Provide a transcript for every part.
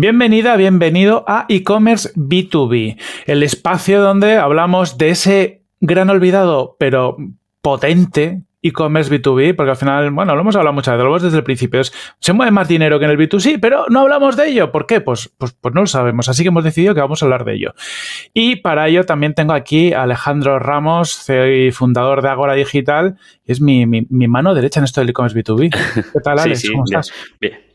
Bienvenida, bienvenido a e-commerce B2B, el espacio donde hablamos de ese gran olvidado, pero potente e-commerce B2B, porque al final, bueno, lo hemos hablado muchas veces, lo hemos desde el principio, se mueve más dinero que en el B2C, pero no hablamos de ello. ¿Por qué? Pues, pues, pues no lo sabemos, así que hemos decidido que vamos a hablar de ello. Y para ello también tengo aquí a Alejandro Ramos, CEO y fundador de Agora Digital, es mi, mi, mano derecha en esto del e-commerce B2B. ¿Qué tal, Alex? ¿Cómo estás?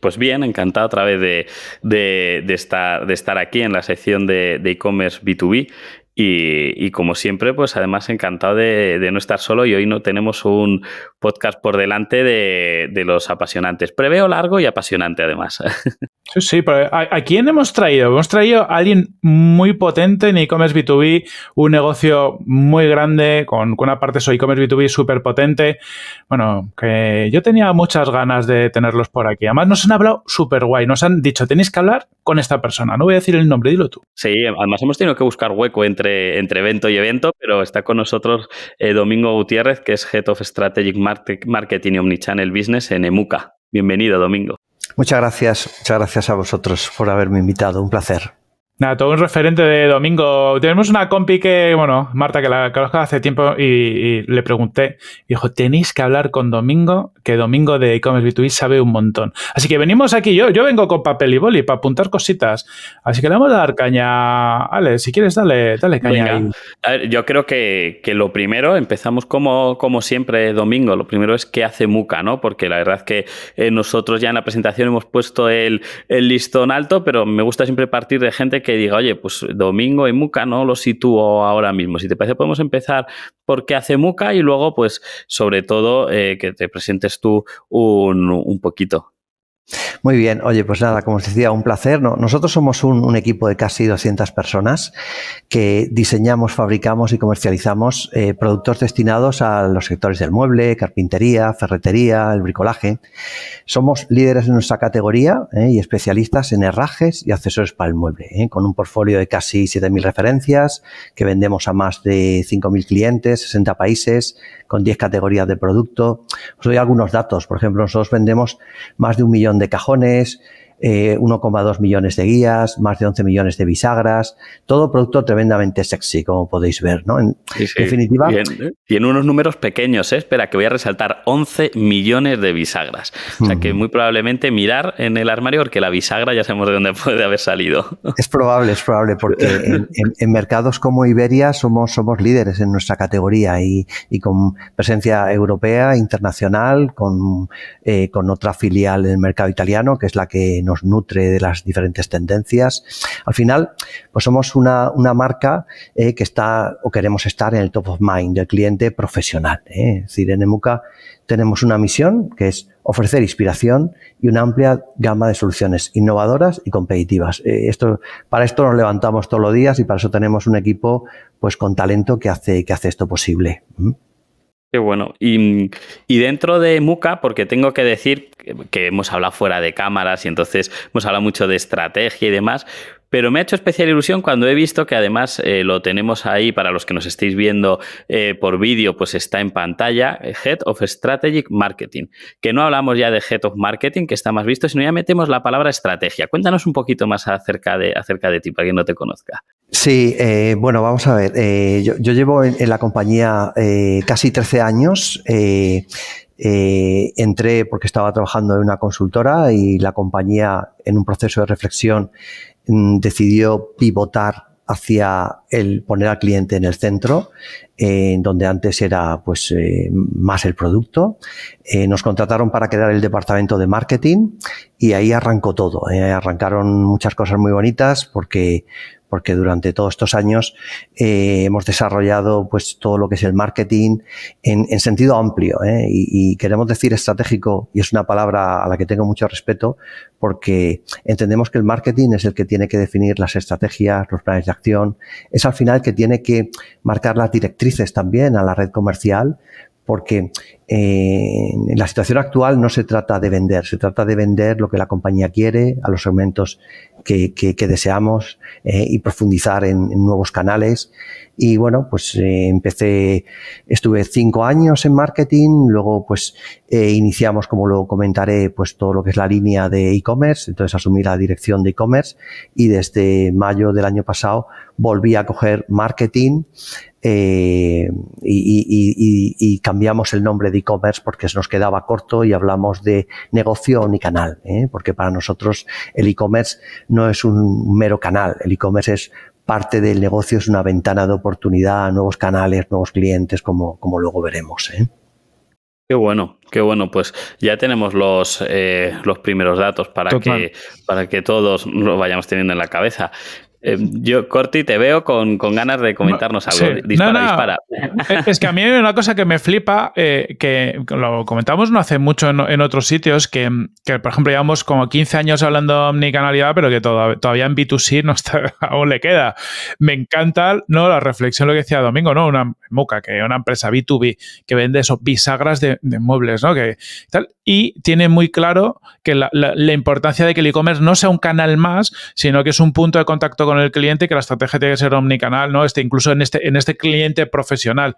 Pues bien, encantado otra vez de, de, de, estar, de estar aquí en la sección de e-commerce e commerce b 2 b y, como siempre, pues además encantado de, no estar solo y hoy no tenemos un podcast por delante de, de los apasionantes. Preveo largo y apasionante además. Sí, pero eh, ¿a, quién hemos traído? Hemos traído a alguien muy potente en e-commerce B2B, un negocio muy grande, con, una parte de e-commerce B2B súper potente. Bueno, que yo tenía muchas ganas de tenerlos por aquí. Además, nos han hablado súper guay, nos han dicho, tenéis que hablar con esta persona. No voy a decir el nombre, dilo tú. Sí, además hemos tenido que buscar hueco entre, evento y evento, pero está con nosotros eh, Domingo Gutiérrez, que es Head of Strategic Marketing y Omnichannel Business en EMUCA. Bienvenido, Domingo. Muchas gracias, muchas gracias a vosotros por haberme invitado. Un placer todo un referente de domingo. Tenemos una compi que, bueno, Marta, que la conozco hace tiempo y, le pregunté. Dijo, tenéis que hablar con Domingo, que Domingo de e-commerce B2B sabe un montón. Así que venimos aquí, yo, yo vengo con papel y boli para apuntar cositas. Así que le vamos a dar caña. Ale, si quieres, dale, dale caña. yo creo que, lo primero, empezamos como, como siempre, Domingo. Lo primero es qué hace Muca, ¿no? Porque la verdad es que eh, nosotros ya en la presentación hemos puesto el listón alto, pero me gusta siempre partir de gente que y diga, oye, pues domingo y Muca no lo sitúo ahora mismo. Si te parece, podemos empezar por qué hace Muca y luego, pues, sobre todo, eh, que te presentes tú un poquito. Muy bien, oye, pues nada, como os decía, un placer. Nosotros somos un, equipo de casi 200 personas que diseñamos, fabricamos y comercializamos eh, productos destinados a los sectores del mueble, carpintería, ferretería, el bricolaje. Somos líderes en nuestra categoría eh, y especialistas en herrajes y accesorios para el mueble, eh, con un portfolio de casi 7.000 referencias que vendemos a más de 5.000 clientes, 60 países, con 10 categorías de producto. Os doy algunos datos. Por ejemplo, nosotros vendemos más de un millón de cajones, 1,2 eh, millones de guías, más de 11 millones de bisagras, todo producto tremendamente sexy, como podéis ver, ¿no? En definitiva. Y ¿eh? unos números pequeños, ¿eh? espera, que voy a resaltar 11 millones de bisagras. O sea que muy probablemente mirar en el armario porque la bisagra ya sabemos de dónde puede haber salido. Es probable, es probable, porque en, mercados como Iberia somos, somos líderes en nuestra categoría y, con presencia europea, internacional, con, con otra filial en el mercado italiano, que es la que nos nutre de las diferentes tendencias. Al final, pues somos una, una marca eh, que está o queremos estar en el top of mind del cliente profesional. Eh. Es decir, en Emuca tenemos una misión que es ofrecer inspiración y una amplia gama de soluciones innovadoras y competitivas. Eh, esto, para esto nos levantamos todos los días y para eso tenemos un equipo pues con talento que hace, que hace esto posible. Mm. Qué bueno. Y, dentro de Muca, porque tengo que decir que hemos hablado fuera de cámaras y entonces hemos hablado mucho de estrategia y demás, pero me ha hecho especial ilusión cuando he visto que además eh, lo tenemos ahí para los que nos estéis viendo eh, por vídeo, pues está en pantalla eh, Head of Strategic Marketing. Que no hablamos ya de Head of Marketing, que está más visto, sino ya metemos la palabra estrategia. Cuéntanos un poquito más acerca de, acerca de ti, para quien no te conozca. Sí, bueno, vamos a ver. Yo, llevo en, la compañía casi 13 años. entré porque estaba trabajando en una consultora y la compañía en un proceso de reflexión Mm, decidió pivotar hacia el poner al cliente en el centro, en eh, donde antes era pues eh, más el producto. Eh, nos contrataron para crear el departamento de marketing y ahí arrancó todo. arrancaron muchas cosas muy bonitas porque porque durante todos estos años eh, hemos desarrollado pues todo lo que es el marketing en, sentido amplio ¿eh? y, y, queremos decir estratégico y es una palabra a la que tengo mucho respeto porque entendemos que el marketing es el que tiene que definir las estrategias, los planes de acción, es al final el que tiene que marcar las directrices también a la red comercial porque en la situación actual no se trata de vender, se trata de vender lo que la compañía quiere, a los segmentos que, deseamos eh, y profundizar en, nuevos canales. Y bueno, pues eh, empecé, estuve cinco años en marketing, luego pues eh, iniciamos, como lo comentaré, pues todo lo que es la línea de e-commerce, entonces asumí la dirección de e-commerce y desde mayo del año pasado volví a coger marketing y, y cambiamos el nombre de e-commerce porque nos quedaba corto y hablamos de negocio ni canal ¿eh? porque para nosotros el e-commerce no es un mero canal, el e-commerce es parte del negocio, es una ventana de oportunidad, nuevos canales, nuevos clientes, como, como luego veremos. ¿eh? Qué bueno, qué bueno. Pues ya tenemos los, eh, los primeros datos para que, para que todos lo vayamos teniendo en la cabeza. Eh, yo, Corti, te veo con, ganas de comentarnos algo. Dispara, dispara. Eh, es que a mí hay una cosa que me flipa, eh, que lo comentamos no hace mucho en, otros sitios, que, por ejemplo llevamos como 15 años hablando de omnicanalidad, pero que todavía en B2C no está, aún le queda. Me encanta ¿no? la reflexión, lo que decía Domingo, ¿no? Una muca, que una empresa B2B que vende esos bisagras de, muebles, ¿no? Que, tal, y tiene muy claro que la, la importancia de que el e-commerce no sea un canal más, sino que es un punto de contacto con con el cliente que la estrategia tiene que ser omnicanal, ¿no? Este, incluso en este, en este cliente profesional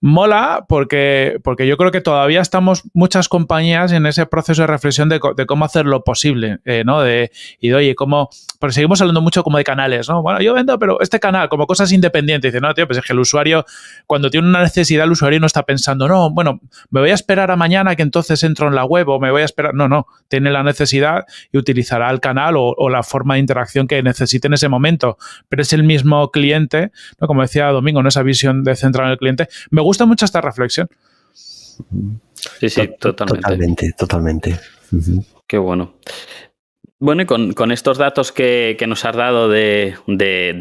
mola porque, porque yo creo que todavía estamos muchas compañías en ese proceso de reflexión de, de cómo lo posible, eh, ¿no? De, y de, oye, cómo... Porque seguimos hablando mucho como de canales, ¿no? Bueno, yo vendo, pero este canal, como cosas independientes. Dice, no, tío, pues es que el usuario, cuando tiene una necesidad, el usuario no está pensando, no, bueno, me voy a esperar a mañana que entonces entro en la web o me voy a esperar... No, no, tiene la necesidad y utilizará el canal o, la forma de interacción que necesite en ese momento. Pero es el mismo cliente, Como decía Domingo, ¿no? Esa visión de centrar en el cliente. Me gusta mucho esta reflexión. Sí, sí, totalmente. Totalmente, Qué bueno. Bueno, y con, estos datos que, nos has dado de,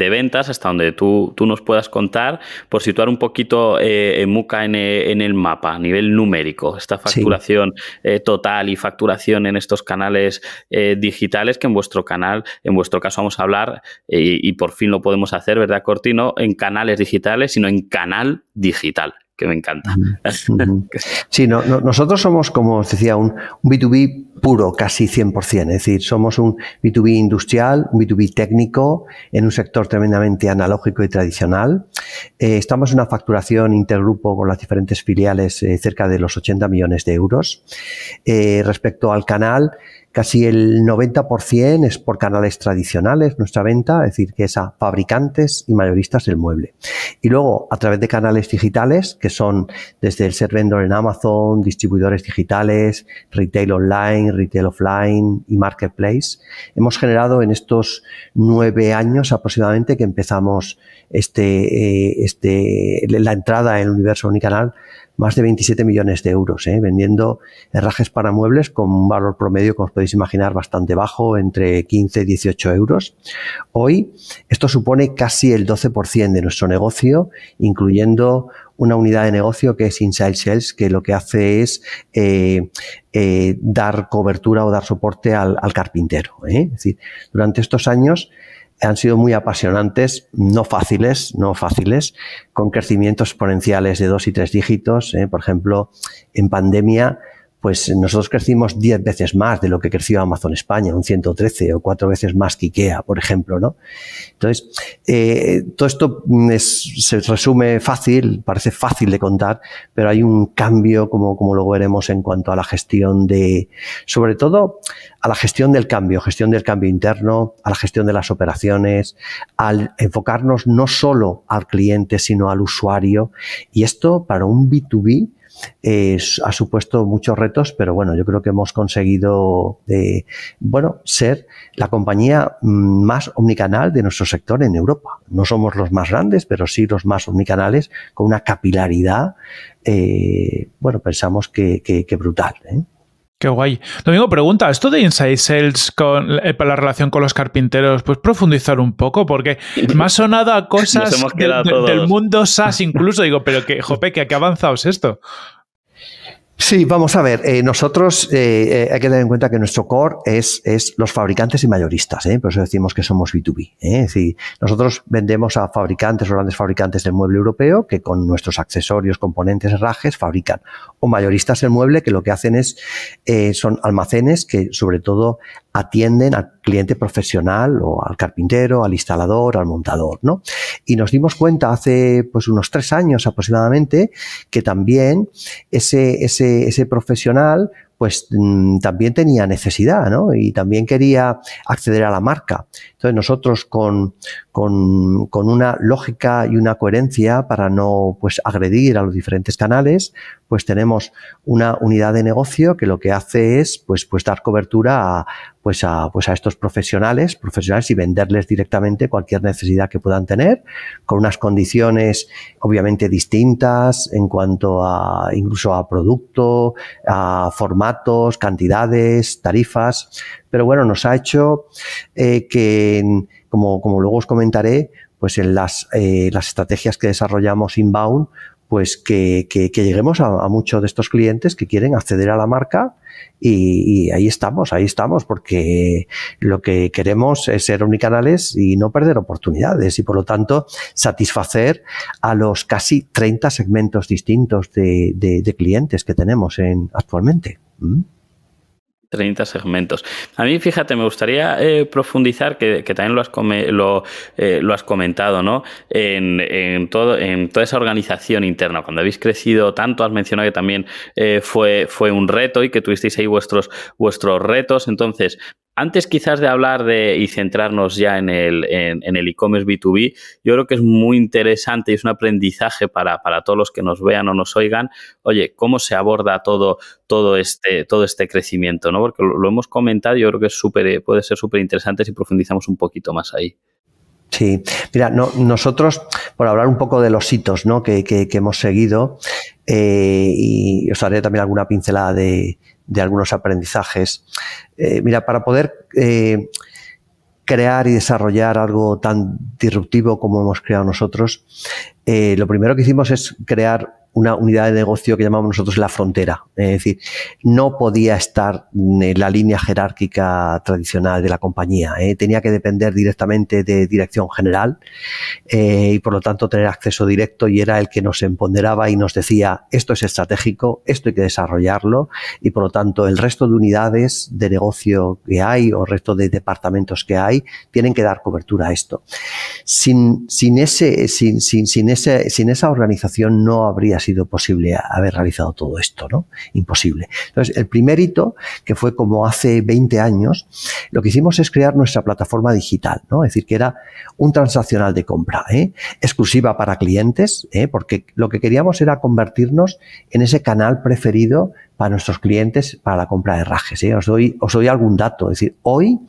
ventas, hasta donde tú, nos puedas contar, por situar un poquito eh, Muca en, el mapa a nivel numérico, esta facturación eh, total y facturación en estos canales eh, digitales que en vuestro canal, en vuestro caso vamos a hablar, eh, y por fin lo podemos hacer, ¿verdad, Cortino? En canales digitales, sino en canal digital que me encanta. Sí, no, nosotros somos, como os decía, un, B2B puro, casi 100%. Es decir, somos un B2B industrial, un B2B técnico, en un sector tremendamente analógico y tradicional. Eh, estamos en una facturación intergrupo con las diferentes filiales eh, cerca de los 80 millones de euros. Eh, respecto al canal, Casi el 90% es por canales tradicionales, nuestra venta, es decir, que es a fabricantes y mayoristas del mueble. Y luego, a través de canales digitales, que son desde el ser vendor en Amazon, distribuidores digitales, retail online, retail offline y marketplace, hemos generado en estos nueve años aproximadamente que empezamos este, eh, este, la entrada en el universo unicanal, más de 27 millones de euros, ¿eh? vendiendo herrajes para muebles con un valor promedio, como os podéis imaginar, bastante bajo, entre 15 y 18 euros. Hoy esto supone casi el 12% de nuestro negocio, incluyendo una unidad de negocio que es Inside Sales, que lo que hace es eh, eh, dar cobertura o dar soporte al, al carpintero. Es decir, durante estos años han sido muy apasionantes, no fáciles, no fáciles, con crecimientos exponenciales de dos y tres dígitos. ¿eh? Por ejemplo, en pandemia pues nosotros crecimos 10 veces más de lo que creció Amazon España, un 113 o cuatro veces más que IKEA, por ejemplo, ¿no? Entonces, eh, todo esto mm, se resume fácil, parece fácil de contar, pero hay un cambio, como, como luego veremos, en cuanto a la gestión de, sobre todo, a la gestión del cambio, gestión del cambio interno, a la gestión de las operaciones, al enfocarnos no solo al cliente, sino al usuario. Y esto para un B2B, ha supuesto muchos retos, pero bueno, yo creo que hemos conseguido, eh, bueno, ser la compañía mm, más omnicanal de nuestro sector en Europa. No somos los más grandes, pero sí los más omnicanales con una capilaridad, eh, bueno, pensamos que, que brutal. ¿eh? Qué guay. Domingo pregunta, esto de Inside Sales con eh, la relación con los carpinteros, pues profundizar un poco, porque me ha sonado a cosas del mundo SaaS incluso. Digo, pero que, jope, que, que avanzaos esto. Sí, vamos a ver. Eh, nosotros eh, eh, hay que tener en cuenta que nuestro core es, es los fabricantes y mayoristas. Por eso decimos que somos B2B. Es decir, nosotros vendemos a fabricantes o grandes fabricantes del mueble europeo que con nuestros accesorios, componentes, rajes fabrican. O mayoristas el mueble que lo que hacen es son almacenes que sobre todo atienden al cliente profesional o al carpintero, al instalador, al montador, ¿no? Y nos dimos cuenta hace pues unos tres años aproximadamente que también ese, ese, ese profesional pues mm, también tenía necesidad, ¿no? Y también quería acceder a la marca. Entonces nosotros con, con, con, una lógica y una coherencia para no pues agredir a los diferentes canales, pues tenemos una unidad de negocio que lo que hace es pues, pues dar cobertura a, pues a, pues a estos profesionales, profesionales y venderles directamente cualquier necesidad que puedan tener, con unas condiciones obviamente distintas en cuanto a incluso a producto, a formatos, cantidades, tarifas. Pero bueno, nos ha hecho eh, que, como, como luego os comentaré, pues en las, eh, las estrategias que desarrollamos inbound, pues que, que, que lleguemos a, muchos de estos clientes que quieren acceder a la marca y, ahí estamos, ahí estamos, porque lo que queremos es ser unicanales y no perder oportunidades y por lo tanto satisfacer a los casi 30 segmentos distintos de, de, de clientes que tenemos en, actualmente. ¿Mm? 30 segmentos. A mí, fíjate, me gustaría eh, profundizar, que, también lo has, eh, comentado, ¿no? En, toda esa organización interna. Cuando habéis crecido tanto, has mencionado que también eh, fue, un reto y que tuvisteis ahí vuestros, vuestros retos. Entonces, antes quizás de hablar de, y centrarnos ya en el en, en e-commerce e commerce b 2 b yo creo que es muy interesante y es un aprendizaje para, todos los que nos vean o nos oigan, oye, cómo se aborda todo, todo, este, todo este crecimiento, ¿no? Porque lo, hemos comentado yo creo que es súper, puede ser súper interesante si profundizamos un poquito más ahí. Sí, mira, no, nosotros, por hablar un poco de los hitos ¿no? que, que, hemos seguido, eh, y os haré también alguna pincelada de, de algunos aprendizajes. Eh, mira, para poder eh, crear y desarrollar algo tan disruptivo como hemos creado nosotros, eh, lo primero que hicimos es crear una unidad de negocio que llamamos nosotros la frontera. Es decir, no podía estar en la línea jerárquica tradicional de la compañía. ¿eh? Tenía que depender directamente de dirección general eh, y por lo tanto tener acceso directo y era el que nos empoderaba y nos decía esto es estratégico, esto hay que desarrollarlo y por lo tanto el resto de unidades de negocio que hay o el resto de departamentos que hay tienen que dar cobertura a esto. Sin, sin, ese, sin, sin, sin esa organización no habría sido posible haber realizado todo esto, ¿no? Imposible. Entonces, el primer hito, que fue como hace 20 años, lo que hicimos es crear nuestra plataforma digital, ¿no? Es decir, que era un transaccional de compra, ¿eh? exclusiva para clientes, ¿eh? porque lo que queríamos era convertirnos en ese canal preferido para nuestros clientes para la compra de rajes. ¿eh? Os, doy, os doy algún dato, es decir, hoy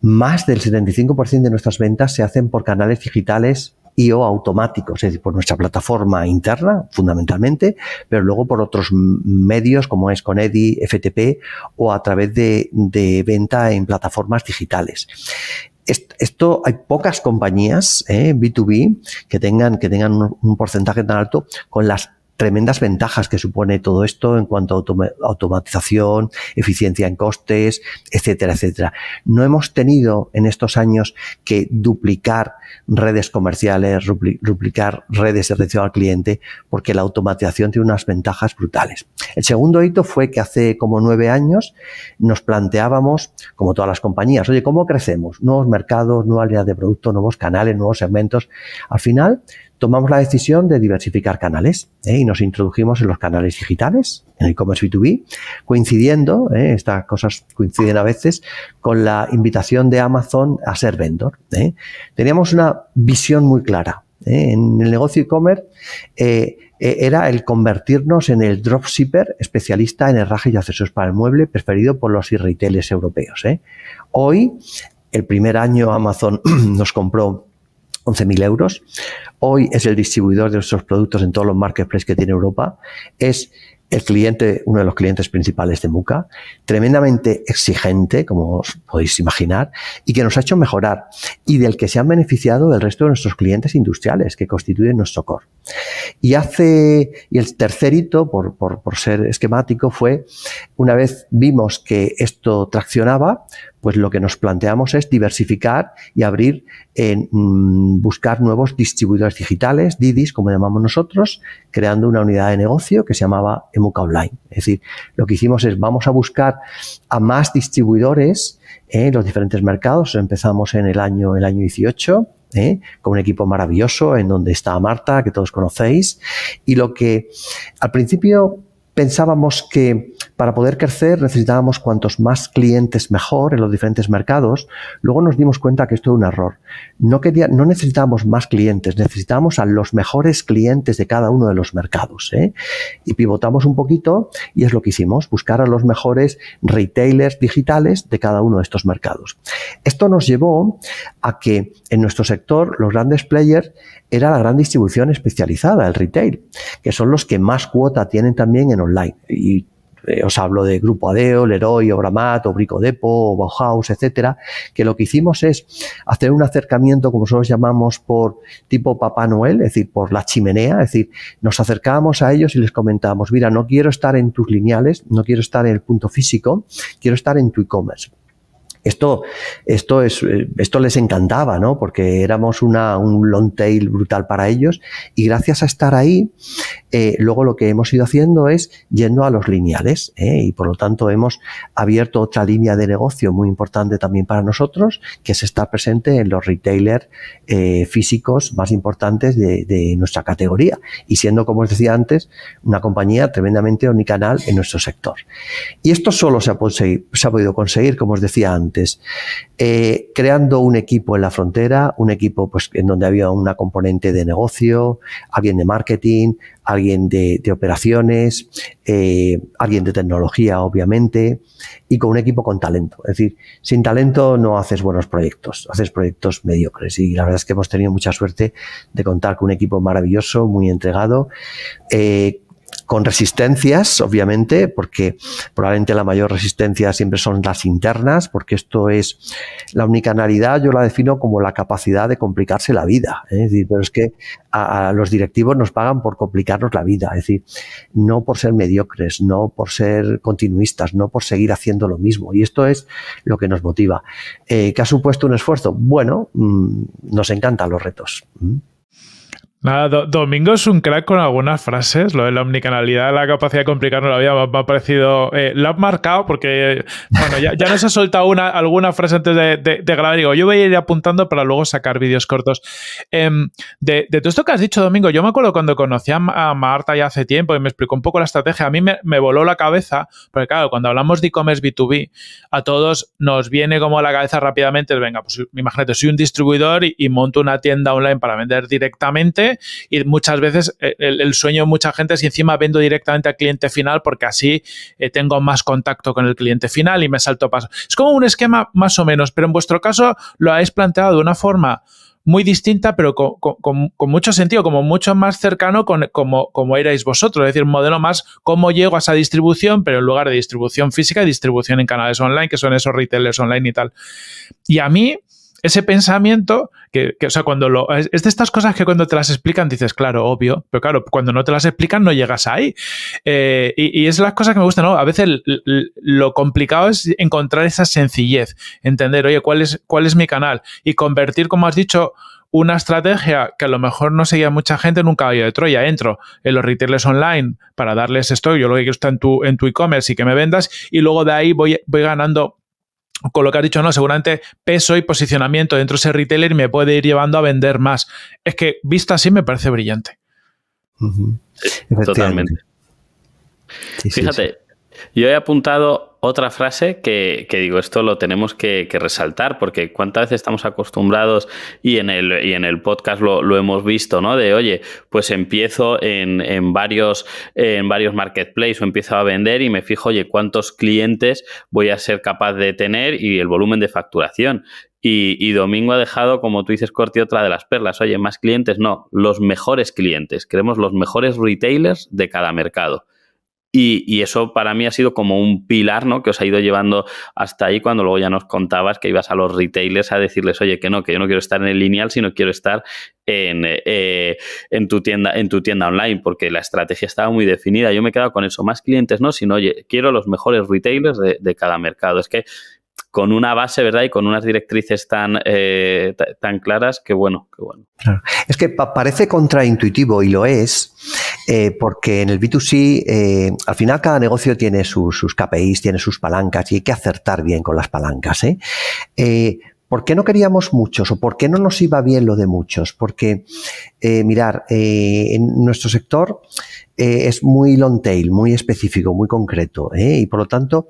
más del 75% de nuestras ventas se hacen por canales digitales y o automáticos, es decir, por nuestra plataforma interna, fundamentalmente, pero luego por otros medios como es edi FTP o a través de, venta en plataformas digitales. Esto, hay pocas compañías B2B eh, que tengan, que tengan un porcentaje tan alto con las tremendas ventajas que supone todo esto en cuanto a automatización, eficiencia en costes, etcétera, etcétera. No hemos tenido en estos años que duplicar redes comerciales, duplicar redes de atención al cliente, porque la automatización tiene unas ventajas brutales. El segundo hito fue que hace como nueve años nos planteábamos, como todas las compañías, oye, ¿cómo crecemos? Nuevos mercados, nuevas líneas de producto, nuevos canales, nuevos segmentos. Al final, tomamos la decisión de diversificar canales ¿eh? y nos introdujimos en los canales digitales, en el commerce B2B, coincidiendo, ¿eh? estas cosas coinciden a veces, con la invitación de Amazon a ser vendor. ¿eh? Teníamos una visión muy clara. En el negocio e-commerce era el convertirnos en el dropshipper especialista en herrajes y accesorios para el mueble preferido por los e-retailers europeos. Hoy, el primer año Amazon nos compró 11.000 euros. Hoy es el distribuidor de nuestros productos en todos los marketplaces que tiene Europa. Es el cliente, uno de los clientes principales de Muca, tremendamente exigente, como os podéis imaginar, y que nos ha hecho mejorar y del que se han beneficiado el resto de nuestros clientes industriales que constituyen nuestro core. Y hace, y el tercer hito, por, por, por ser esquemático, fue una vez vimos que esto traccionaba, pues lo que nos planteamos es diversificar y abrir, en, mm, buscar nuevos distribuidores digitales, DIDIs, como llamamos nosotros, creando una unidad de negocio que se llamaba Emuka Online. Es decir, lo que hicimos es vamos a buscar a más distribuidores en los diferentes mercados. Empezamos en el año, el año 18. ¿eh? con un equipo maravilloso en donde está Marta, que todos conocéis, y lo que al principio pensábamos que para poder crecer necesitábamos cuantos más clientes mejor en los diferentes mercados. Luego nos dimos cuenta que esto era un error no, quería, no necesitamos más clientes, necesitamos a los mejores clientes de cada uno de los mercados. ¿eh? Y pivotamos un poquito y es lo que hicimos, buscar a los mejores retailers digitales de cada uno de estos mercados. Esto nos llevó a que en nuestro sector los grandes players era la gran distribución especializada, el retail, que son los que más cuota tienen también en online. Eh, os hablo de Grupo Adeo, Leroy, Obramat, Obrico Depo, Bauhaus, etcétera, que lo que hicimos es hacer un acercamiento, como nosotros llamamos, por tipo Papá Noel, es decir, por la chimenea, es decir, nos acercábamos a ellos y les comentábamos, mira, no quiero estar en tus lineales, no quiero estar en el punto físico, quiero estar en tu e-commerce. Esto, esto, es, eh, esto les encantaba, ¿no? Porque éramos un long tail brutal para ellos. Y gracias a estar ahí, eh, luego lo que hemos ido haciendo es yendo a los lineales. ¿eh? Y por lo tanto hemos abierto otra línea de negocio muy importante también para nosotros, que es estar presente en los retailers físicos más importantes de, nuestra categoría. Y siendo, como os decía antes, una compañía tremendamente omnicanal en nuestro sector. Y esto solo se se ha podido conseguir, como os decía antes eh, creando un equipo en la frontera, un equipo pues, en donde había una componente de negocio, alguien de marketing, alguien de, operaciones, eh, alguien de tecnología, obviamente, y con un equipo con talento. Es decir, sin talento no haces buenos proyectos, haces proyectos mediocres. Y la verdad es que hemos tenido mucha suerte de contar con un equipo maravilloso, muy entregado, eh, con resistencias, obviamente, porque probablemente la mayor resistencia siempre son las internas, porque esto es la única unicanalidad, yo la defino como la capacidad de complicarse la vida. ¿eh? Es decir, pero es que a, los directivos nos pagan por complicarnos la vida, es decir, no por ser mediocres, no por ser continuistas, no por seguir haciendo lo mismo. Y esto es lo que nos motiva. Eh, ¿Qué ha supuesto un esfuerzo? Bueno, mm, nos encantan los retos. Nada, Domingo es un crack con algunas frases. Lo de la omnicanalidad, la capacidad de complicarnos la vida, me, ha parecido. Eh, lo ha marcado porque, bueno, ya, ya nos ha soltado una, alguna frase antes de, de, grabar. Digo, yo voy a ir apuntando para luego sacar vídeos cortos. Em, de, todo esto que has dicho, Domingo, yo me acuerdo cuando conocí a, Marta ya hace tiempo y me explicó un poco la estrategia. A mí me, voló la cabeza, porque, claro, cuando hablamos de e-commerce B2B, a todos nos viene como a la cabeza rápidamente: venga, pues imagínate, soy un distribuidor y monto una tienda online para vender directamente y muchas veces eh, el, sueño de mucha gente es encima vendo directamente al cliente final porque así eh, tengo más contacto con el cliente final y me salto paso. Es como un esquema más o menos, pero en vuestro caso lo habéis planteado de una forma muy distinta, pero con, mucho sentido, como mucho más cercano como, como erais vosotros. Es decir, un modelo más cómo llego a esa distribución, pero en lugar de distribución física, distribución en canales online, que son esos retailers online y tal. Y a mí, ese pensamiento, que, o sea, cuando lo. Es de estas cosas que cuando te las explican dices, claro, obvio, pero claro, cuando no te las explican no llegas ahí. Eh, y, es las cosas que me gustan, ¿no? A veces lo complicado es encontrar esa sencillez, entender, oye, ¿cuál es, cuál es mi canal? Y convertir, como has dicho, una estrategia que a lo mejor no seguía mucha gente en un caballo de Troya. Entro en los retailers online para darles esto, yo lo que quiero está en tu, en tu e-commerce y que me vendas, y luego de ahí voy, voy ganando con lo que has dicho, no, seguramente peso y posicionamiento dentro de ese retailer me puede ir llevando a vender más. Es que vista así me parece brillante. Totalmente. Fíjate, yo he apuntado otra frase que, digo, esto lo tenemos que, resaltar, porque cuántas veces estamos acostumbrados y en el, podcast lo, hemos visto, ¿no? De, oye, pues empiezo en, varios, en varios marketplaces o empiezo a vender y me fijo, oye, cuántos clientes voy a ser capaz de tener y el volumen de facturación. Y, y, Domingo ha dejado, como tú dices, Corti, otra de las perlas. Oye, más clientes, no, los mejores clientes. Queremos los mejores retailers de cada mercado. Y, eso para mí ha sido como un pilar, ¿no? Que os ha ido llevando hasta ahí cuando luego ya nos contabas que ibas a los retailers a decirles, oye, que no, que yo no quiero estar en el lineal, sino quiero estar en, eh, tu tienda, en tu tienda online, porque la estrategia estaba muy definida. Yo me he quedado con eso, más clientes no, sino, oye, quiero los mejores retailers de, de cada mercado. Es que con una base, ¿verdad? Y con unas directrices tan, eh, tan claras que bueno, bueno. Es que parece contraintuitivo y lo es, eh, porque en el B2C, eh, al final cada negocio tiene sus KPIs, tiene sus palancas y hay que acertar bien con las palancas, ¿eh? por qué no queríamos muchos o por qué no nos iba bien lo de muchos? Porque, mirar, en nuestro sector eh, es muy long tail, muy específico, muy concreto. ¿eh? Y por lo tanto,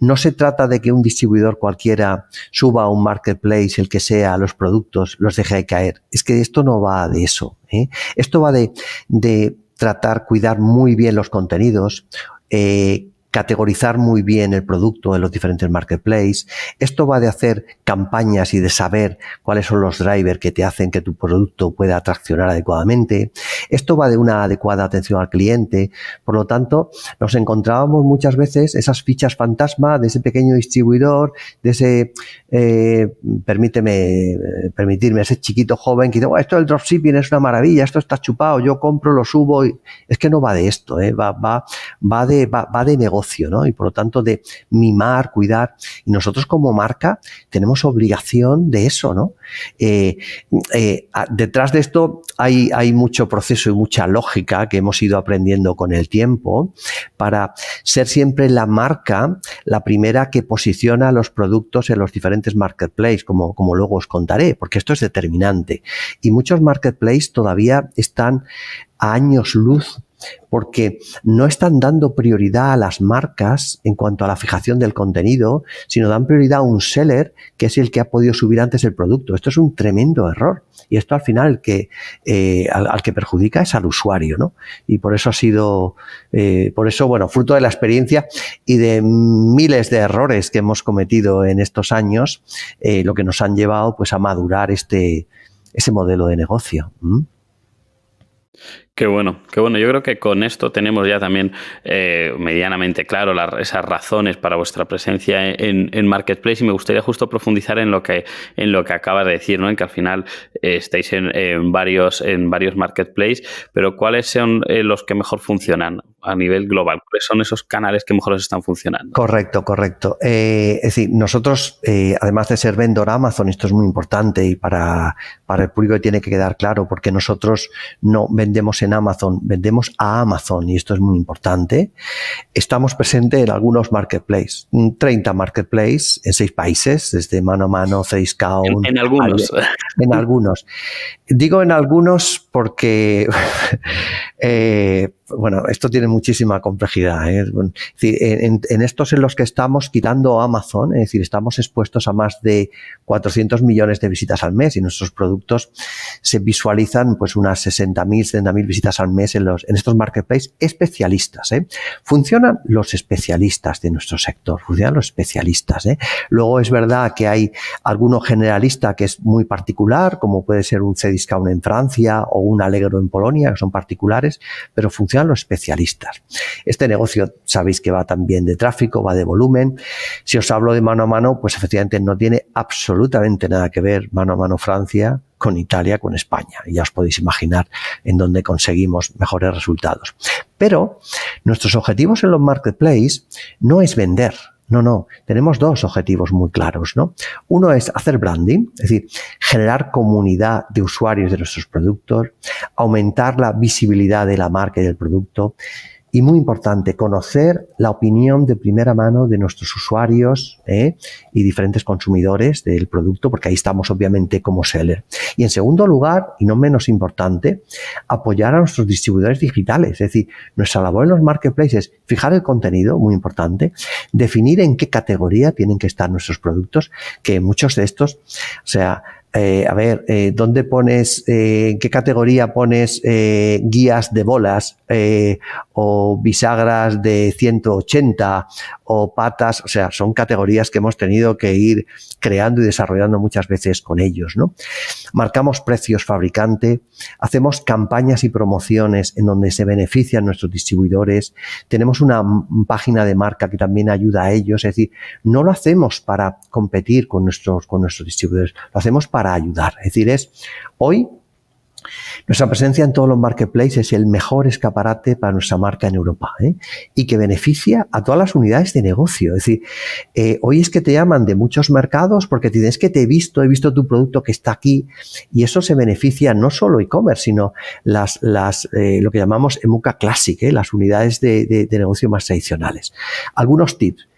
no se trata de que un distribuidor cualquiera suba a un marketplace, el que sea, los productos, los deje de caer. Es que esto no va de eso. ¿eh? Esto va de, de tratar, cuidar muy bien los contenidos, categorizar muy bien el producto en los diferentes marketplaces. Esto va de hacer campañas y de saber cuáles son los drivers que te hacen que tu producto pueda atraccionar adecuadamente. Esto va de una adecuada atención al cliente. Por lo tanto, nos encontrábamos muchas veces esas fichas fantasma de ese pequeño distribuidor, de ese, eh, permíteme, eh, permitirme, ese chiquito joven que dice, esto del dropshipping es una maravilla, esto está chupado, yo compro, lo subo. Es que no va de esto, eh, va, va, va, de, va, va de negocio y por lo tanto de mimar, cuidar. Y nosotros como marca tenemos obligación de eso, ¿no? Eh, eh, detrás de esto hay, hay mucho proceso y mucha lógica que hemos ido aprendiendo con el tiempo para ser siempre la marca, la primera que posiciona los productos en los diferentes marketplaces, como, como luego os contaré, porque esto es determinante. Y muchos marketplaces todavía están a años luz porque no están dando prioridad a las marcas en cuanto a la fijación del contenido, sino dan prioridad a un seller que es el que ha podido subir antes el producto. Esto es un tremendo error y esto al final que, eh, al, que perjudica es al usuario, ¿no? Y por eso ha sido, eh, por eso, bueno, fruto de la experiencia y de miles de errores que hemos cometido en estos años, eh, lo que nos han llevado pues a madurar este, ese modelo de negocio. ¿Mm? Qué bueno, qué bueno. Yo creo que con esto tenemos ya también eh, medianamente claro las, esas razones para vuestra presencia en, Marketplace y me gustaría justo profundizar en lo que, en lo que acabas de decir, ¿no? en que al final eh, estáis en, varios, en varios Marketplace, pero ¿cuáles son eh, los que mejor funcionan a nivel global? ¿Cuáles son esos canales que mejor están funcionando? Correcto, correcto. es decir, nosotros, además de ser vendor Amazon, esto es muy importante y para, para el público tiene que quedar claro porque nosotros no vendemos en Amazon, vendemos a Amazon y esto es muy importante. Estamos presentes en algunos marketplaces, 30 marketplaces en seis países, desde mano a mano, 6 k En, algunos. En, algunos. Digo en algunos porque... Eh, bueno, esto tiene muchísima complejidad. ¿eh? en, estos en los que estamos quitando Amazon, es decir, estamos expuestos a más de 400 millones de visitas al mes y nuestros productos se visualizan pues unas 60.000, 70.000 visitas al mes en, los, en estos marketplaces especialistas. ¿eh? Funcionan los especialistas de nuestro sector, funcionan los especialistas. ¿eh? Luego es verdad que hay alguno generalista que es muy particular, como puede ser un Cdiscount en Francia o un Allegro en Polonia, que son particulares, pero funcionan los especialistas. Este negocio sabéis que va también de tráfico, va de volumen. Si os hablo de mano a mano, pues efectivamente no tiene absolutamente nada que ver mano a mano Francia con Italia, con España. Ya os podéis imaginar en dónde conseguimos mejores resultados. Pero nuestros objetivos en los marketplaces no es vender, no, no, tenemos dos objetivos muy claros, ¿no? Uno es hacer branding, es decir, generar comunidad de usuarios de nuestros productos, aumentar la visibilidad de la marca y del producto, y muy importante, conocer la opinión de primera mano de nuestros usuarios ¿eh? y diferentes consumidores del producto, porque ahí estamos obviamente como seller. Y en segundo lugar, y no menos importante, apoyar a nuestros distribuidores digitales, es decir, nuestra labor en los marketplaces, fijar el contenido, muy importante, definir en qué categoría tienen que estar nuestros productos, que muchos de estos, o sea, eh, a ver, eh, ¿dónde pones, eh, en qué categoría pones guías de bolas o bisagras de 180 o patas? O sea, son categorías que hemos tenido que ir creando y desarrollando muchas veces con ellos. ¿no? Marcamos precios fabricante, hacemos campañas y promociones en donde se benefician nuestros distribuidores, tenemos una página de marca que también ayuda a ellos, es decir, no lo hacemos para competir con nuestros, con nuestros distribuidores, lo hacemos para ayudar. Es decir, es hoy nuestra presencia en todos los marketplaces es el mejor escaparate para nuestra marca en Europa ¿eh? y que beneficia a todas las unidades de negocio. Es decir, eh, hoy es que te llaman de muchos mercados porque tienes que te he visto, he visto tu producto que está aquí y eso se beneficia no solo e-commerce, sino las, las eh, lo que llamamos EMUCA Classic, las unidades de negocio más tradicionales. Algunos tips.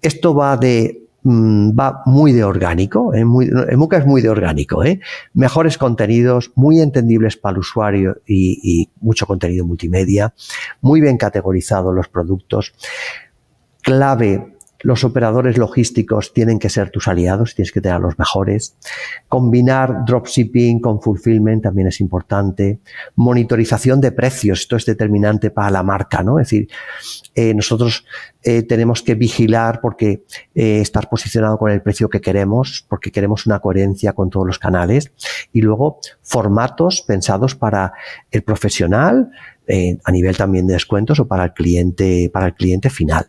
Esto va de Mm, va muy de orgánico, eh, muy, eh, es muy de orgánico, ¿eh? mejores contenidos, muy entendibles para el usuario y, y mucho contenido multimedia, muy bien categorizados los productos, clave los operadores logísticos tienen que ser tus aliados, tienes que tener a los mejores. Combinar dropshipping con fulfillment también es importante. Monitorización de precios, esto es determinante para la marca, ¿no? Es decir, eh, nosotros eh, tenemos que vigilar porque eh, estar posicionado con el precio que queremos, porque queremos una coherencia con todos los canales. Y luego, formatos pensados para el profesional, eh, a nivel también de descuentos o para el cliente, para el cliente final.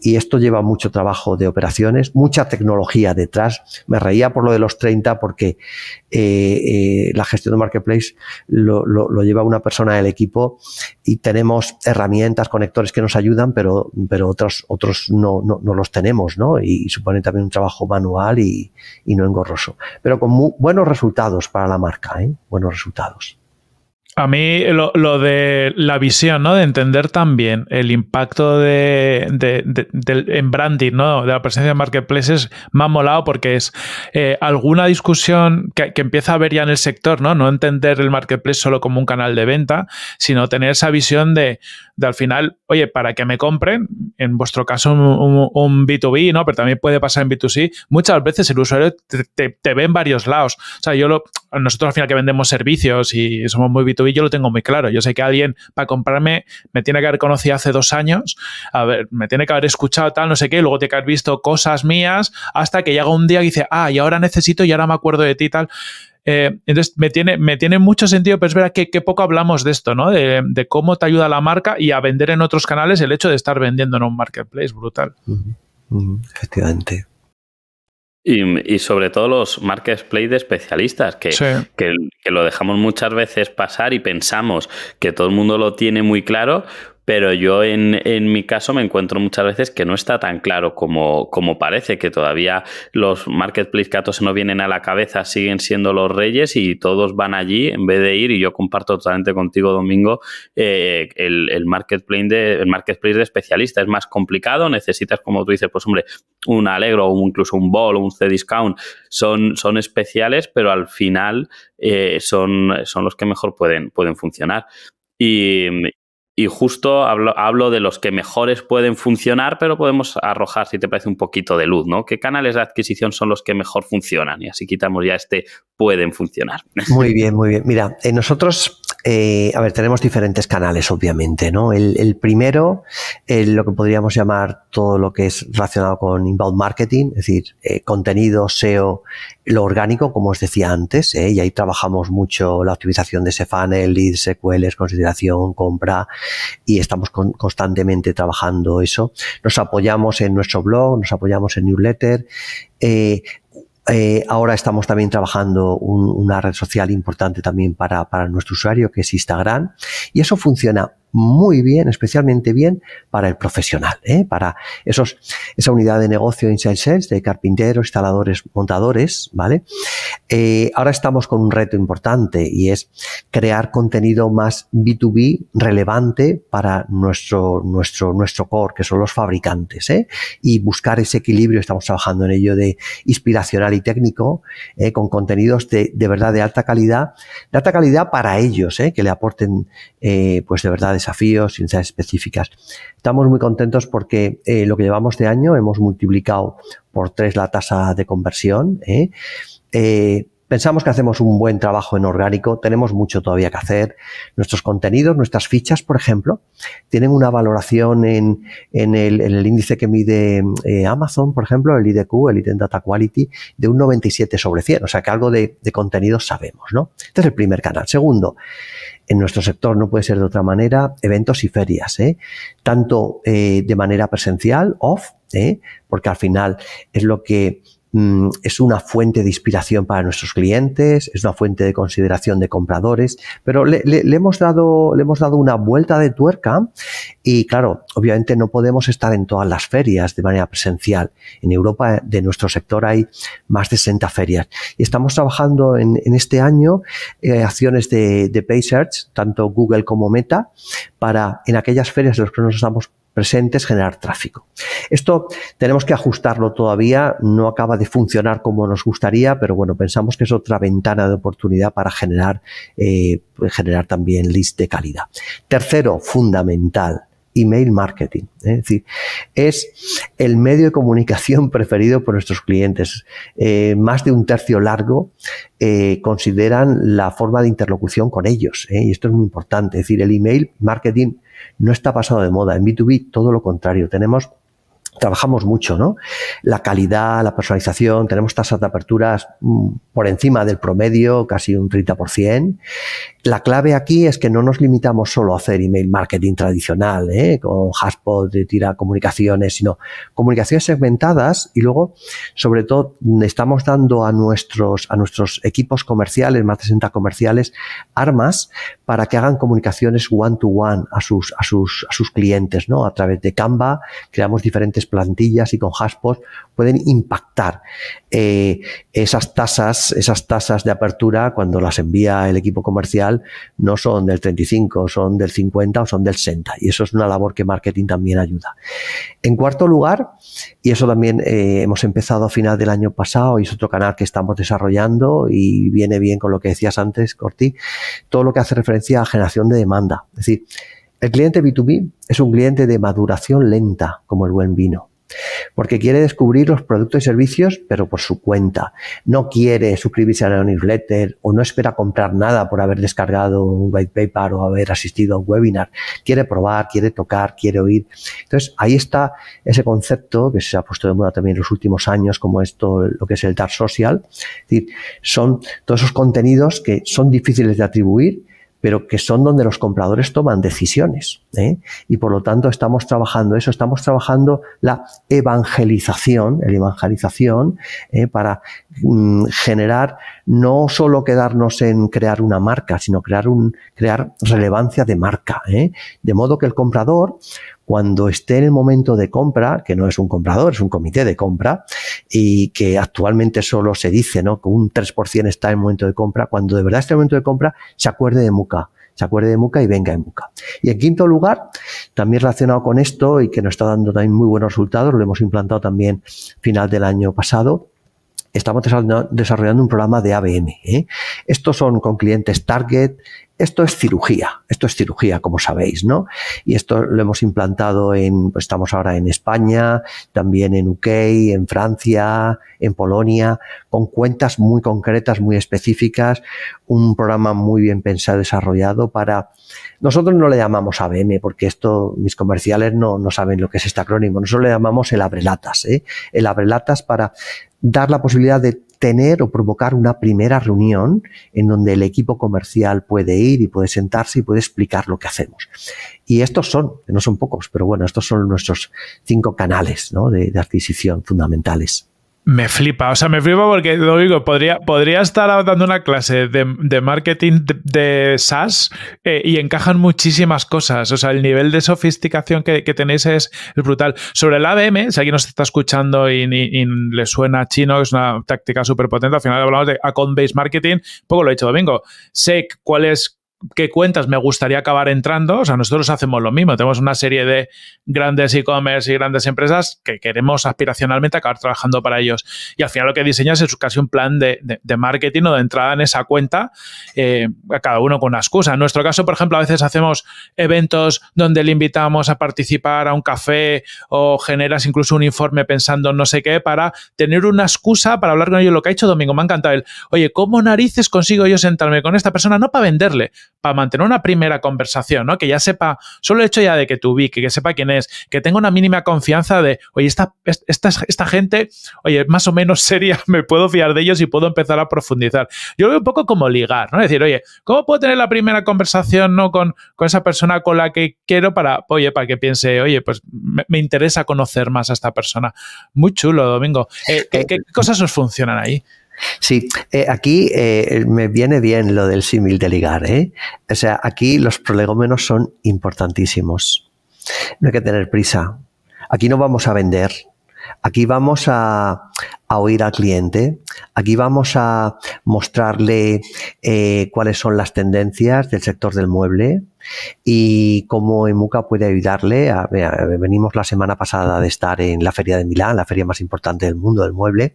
Y esto lleva mucho trabajo de operaciones, mucha tecnología detrás. Me reía por lo de los 30 porque eh, eh, la gestión de marketplace lo, lleva una persona del equipo y tenemos herramientas, conectores que nos ayudan, pero, pero otros, otros no, no, los tenemos, ¿no? Y, supone también un trabajo manual y, no engorroso. Pero con buenos resultados para la marca, ¿eh? Buenos resultados. A mí lo, de la visión, ¿no? De entender también el impacto de, en branding, ¿no? De la presencia de marketplaces me ha molado porque es eh, alguna discusión que, empieza a haber ya en el sector, ¿no? entender el marketplace solo como un canal de venta, sino tener esa visión de, al final, oye, para que me compren, en vuestro caso un, B2B, ¿no? Pero también puede pasar en B2C. Muchas veces el usuario te, te, ve en varios lados. O sea, yo nosotros al final que vendemos servicios y somos muy B2B, yo lo tengo muy claro. Yo sé que alguien para comprarme me tiene que haber conocido hace dos años, a ver, me tiene que haber escuchado tal, no sé qué, luego tiene que haber visto cosas mías hasta que llega un día y dice, ah, y ahora necesito y ahora me acuerdo de ti tal. Eh, entonces, me tiene, me tiene mucho sentido, pero es verdad que, que poco hablamos de esto, ¿no? De, cómo te ayuda la marca y a vender en otros canales el hecho de estar vendiendo en un marketplace brutal. Efectivamente. Y, sobre todo los marketplace de especialistas, que, lo dejamos muchas veces pasar y pensamos que todo el mundo lo tiene muy claro, pero yo en, mi caso me encuentro muchas veces que no está tan claro como, como parece, que todavía los marketplace gatos se nos vienen a la cabeza, siguen siendo los reyes y todos van allí en vez de ir, y yo comparto totalmente contigo, Domingo, eh, el, el, marketplace de, marketplace de especialista. Es más complicado, necesitas, como tú dices, pues hombre, un Alegro o incluso un Ball o un C-Discount. Son, son especiales, pero al final eh, son, son los que mejor pueden, pueden funcionar. Y, y justo hablo, de los que mejores pueden funcionar, pero podemos arrojar, si te parece, un poquito de luz, ¿no? ¿Qué canales de adquisición son los que mejor funcionan? Y así quitamos ya este pueden funcionar. Muy bien, muy bien. Mira, eh, nosotros, eh, a ver, tenemos diferentes canales, obviamente, ¿no? El, primero, eh, lo que podríamos llamar todo lo que es relacionado con inbound marketing, es decir, contenido, SEO, lo orgánico, como os decía antes, ¿eh? y ahí trabajamos mucho la optimización de ese funnel, leads, SQLs, consideración, compra, y estamos constantemente trabajando eso. Nos apoyamos en nuestro blog, nos apoyamos en newsletter. Eh, eh, ahora estamos también trabajando una red social importante también para, para, nuestro usuario, que es Instagram, y eso funciona muy bien, especialmente bien para el profesional, ¿eh? para esos, esa unidad de negocio Inside Sales de carpinteros, instaladores, montadores, ¿vale? Eh, ahora estamos con un reto importante y es crear contenido más B2B relevante para nuestro, nuestro, nuestro core, que son los fabricantes, ¿eh? Y buscar ese equilibrio, estamos trabajando en ello de inspiracional y técnico, con contenidos de, verdad de alta calidad, de alta calidad para ellos, que le aporten, pues de verdad desafíos, ciencias específicas. Estamos muy contentos porque eh, lo que llevamos de año hemos multiplicado por tres la tasa de conversión. ¿eh? eh Pensamos que hacemos un buen trabajo en orgánico, tenemos mucho todavía que hacer. Nuestros contenidos, nuestras fichas, por ejemplo, tienen una valoración en, el, índice que mide eh, Amazon, por ejemplo, el IDQ, el Item Data Quality, de un 97 sobre 100. O sea que algo de, contenido sabemos, ¿no? Este es el primer canal. Segundo, en nuestro sector no puede ser de otra manera, eventos y ferias, ¿eh? tanto eh, de manera presencial, off, ¿eh? porque al final es lo que Mm, es una fuente de inspiración para nuestros clientes, es una fuente de consideración de compradores, pero le, hemos, dado, le hemos dado una vuelta de tuerca y claro, obviamente no podemos estar en todas las ferias de manera presencial. En Europa eh, de nuestro sector hay más de 60 ferias y estamos trabajando en, este año eh, acciones de, de tanto Google como Meta, para en aquellas ferias en las que nos estamos presentes, generar tráfico. Esto tenemos que ajustarlo todavía, no acaba de funcionar como nos gustaría, pero bueno, pensamos que es otra ventana de oportunidad para generar, eh, pues, generar también list de calidad. Tercero, fundamental, email marketing. Es decir, es el medio de comunicación preferido por nuestros clientes. Eh, más de un tercio largo eh, consideran la forma de interlocución con ellos. ¿eh? Y esto es muy importante. Es decir, el email marketing no está pasado de moda. En B2B, todo lo contrario. Tenemos trabajamos mucho, ¿no? La calidad, la personalización, tenemos tasas de aperturas mm, por encima del promedio, casi un 30%. La clave aquí es que no nos limitamos solo a hacer email marketing tradicional, ¿eh? con Haspot, de tira comunicaciones, sino comunicaciones segmentadas y luego, sobre todo, estamos dando a nuestros, a nuestros equipos comerciales, más de 60 comerciales, armas para que hagan comunicaciones one-to-one -one a, sus, a, sus, a sus clientes, ¿no? A través de Canva creamos diferentes plantillas y con post pueden impactar eh, esas tasas, esas tasas de apertura cuando las envía el equipo comercial no son del 35, son del 50 o son del 60 y eso es una labor que marketing también ayuda. En cuarto lugar, y eso también eh, hemos empezado a final del año pasado y es otro canal que estamos desarrollando y viene bien con lo que decías antes, Corti, todo lo que hace referencia a generación de demanda, es decir, el cliente B2B es un cliente de maduración lenta, como el buen vino, porque quiere descubrir los productos y servicios, pero por su cuenta. No quiere suscribirse a la newsletter o no espera comprar nada por haber descargado un white paper o haber asistido a un webinar. Quiere probar, quiere tocar, quiere oír. Entonces, ahí está ese concepto que se ha puesto de moda también en los últimos años, como esto, lo que es el dar social. Es decir, son todos esos contenidos que son difíciles de atribuir, pero que son donde los compradores toman decisiones. ¿eh? Y por lo tanto estamos trabajando eso, estamos trabajando la evangelización, el evangelización ¿eh? para mm, generar no solo quedarnos en crear una marca, sino crear, un, crear relevancia de marca. ¿eh? De modo que el comprador cuando esté en el momento de compra, que no es un comprador, es un comité de compra, y que actualmente solo se dice ¿no? que un 3% está en el momento de compra, cuando de verdad esté en el momento de compra, se acuerde de Muca se acuerde de Muca y venga en Muca. Y en quinto lugar, también relacionado con esto y que nos está dando también muy buenos resultados, lo hemos implantado también final del año pasado, estamos desarrollando un programa de ABM. ¿eh? Estos son con clientes target. Esto es cirugía, esto es cirugía, como sabéis, ¿no? Y esto lo hemos implantado en, pues, estamos ahora en España, también en UK, en Francia, en Polonia, con cuentas muy concretas, muy específicas, un programa muy bien pensado, desarrollado para, nosotros no le llamamos ABM, porque esto, mis comerciales no, no saben lo que es este acrónimo, nosotros le llamamos el abrelatas, ¿eh? El abrelatas para dar la posibilidad de tener o provocar una primera reunión en donde el equipo comercial puede ir y puede sentarse y puede explicar lo que hacemos. Y estos son, no son pocos, pero bueno, estos son nuestros cinco canales de adquisición fundamentales me flipa, o sea, me flipa porque Domingo podría, podría estar dando una clase de, marketing de, SaaS eh, y encajan muchísimas cosas, o sea, el nivel de sofisticación que, tenéis es, brutal. Sobre el ABM, si alguien nos está escuchando y, le suena chino, es una táctica súper potente, al final hablamos de account-based marketing, poco lo he dicho Domingo, sé cuál es qué cuentas me gustaría acabar entrando. O sea, nosotros hacemos lo mismo. Tenemos una serie de grandes e-commerce y grandes empresas que queremos aspiracionalmente acabar trabajando para ellos. Y al final lo que diseñas es casi un plan de, marketing o de entrada en esa cuenta, eh, cada uno con una excusa. En nuestro caso, por ejemplo, a veces hacemos eventos donde le invitamos a participar a un café o generas incluso un informe pensando no sé qué para tener una excusa para hablar con ellos lo que ha hecho Domingo. Me ha encantado oye, ¿cómo narices consigo yo sentarme con esta persona? No para venderle, para mantener una primera conversación, ¿no? Que ya sepa, solo el hecho ya de que tu vi que sepa quién es, que tenga una mínima confianza de, oye, esta, esta, esta gente, oye, más o menos seria, me puedo fiar de ellos y puedo empezar a profundizar. Yo lo veo un poco como ligar, ¿no? Es decir, oye, ¿cómo puedo tener la primera conversación, ¿no? Con, con esa persona con la que quiero para, oye, para que piense, oye, pues me, interesa conocer más a esta persona. Muy chulo, Domingo. Eh, ¿qué, ¿Qué eh, eh, cosas os funcionan ahí? Sí, eh, aquí eh, me viene bien lo del símil de ligar. ¿eh? O sea, aquí los prolegómenos son importantísimos. No hay que tener prisa. Aquí no vamos a vender. Aquí vamos a, a oír al cliente. Aquí vamos a mostrarle eh, cuáles son las tendencias del sector del mueble y cómo Emuca puede ayudarle. venimos la semana pasada de estar en la Feria de Milán, la feria más importante del mundo del mueble,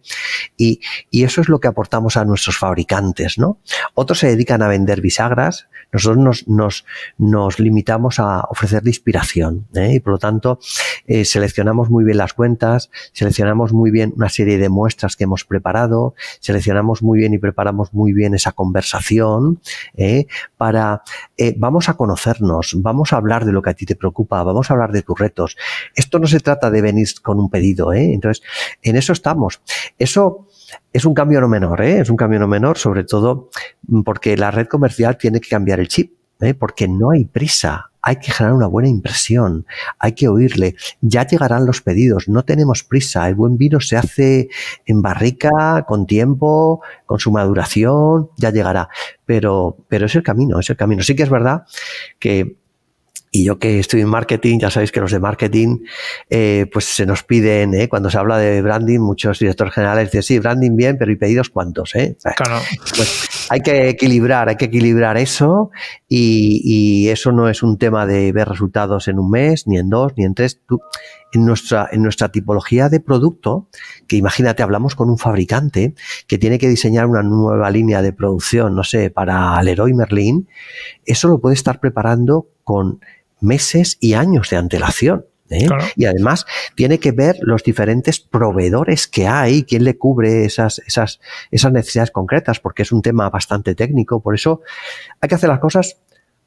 y, y eso es lo que aportamos a nuestros fabricantes. ¿no? Otros se dedican a vender bisagras nosotros nos, nos, limitamos a ofrecer inspiración ¿eh? y por lo tanto eh, seleccionamos muy bien las cuentas, seleccionamos muy bien una serie de muestras que hemos preparado, seleccionamos muy bien y preparamos muy bien esa conversación ¿eh? para eh, vamos a conocernos, vamos a hablar de lo que a ti te preocupa, vamos a hablar de tus retos. Esto no se trata de venir con un pedido, ¿eh? entonces en eso estamos. Eso es un cambio no menor, ¿eh? es un cambio no menor, sobre todo mm, porque la red comercial tiene que cambiar el chip, ¿eh? porque no hay prisa. Hay que generar una buena impresión, hay que oírle. Ya llegarán los pedidos, no tenemos prisa. El buen vino se hace en barrica, con tiempo, con su maduración, ya llegará. Pero, pero es el camino, es el camino. Sí que es verdad que y yo que estoy en marketing, ya sabéis que los de marketing, eh, pues se nos piden, eh, cuando se habla de branding, muchos directores generales dicen, sí, branding bien, pero ¿y pedidos cuántos? Eh?". Claro. Pues hay que equilibrar, hay que equilibrar eso y, eso no es un tema de ver resultados en un mes, ni en dos, ni en tres. en, nuestra, en nuestra tipología de producto, que imagínate, hablamos con un fabricante que tiene que diseñar una nueva línea de producción, no sé, para Leroy Merlin, eso lo puede estar preparando con meses y años de antelación. ¿eh? Y además tiene que ver los diferentes proveedores que hay, quién le cubre esas, esas, esas necesidades concretas, porque es un tema bastante técnico. Por eso hay que hacer las cosas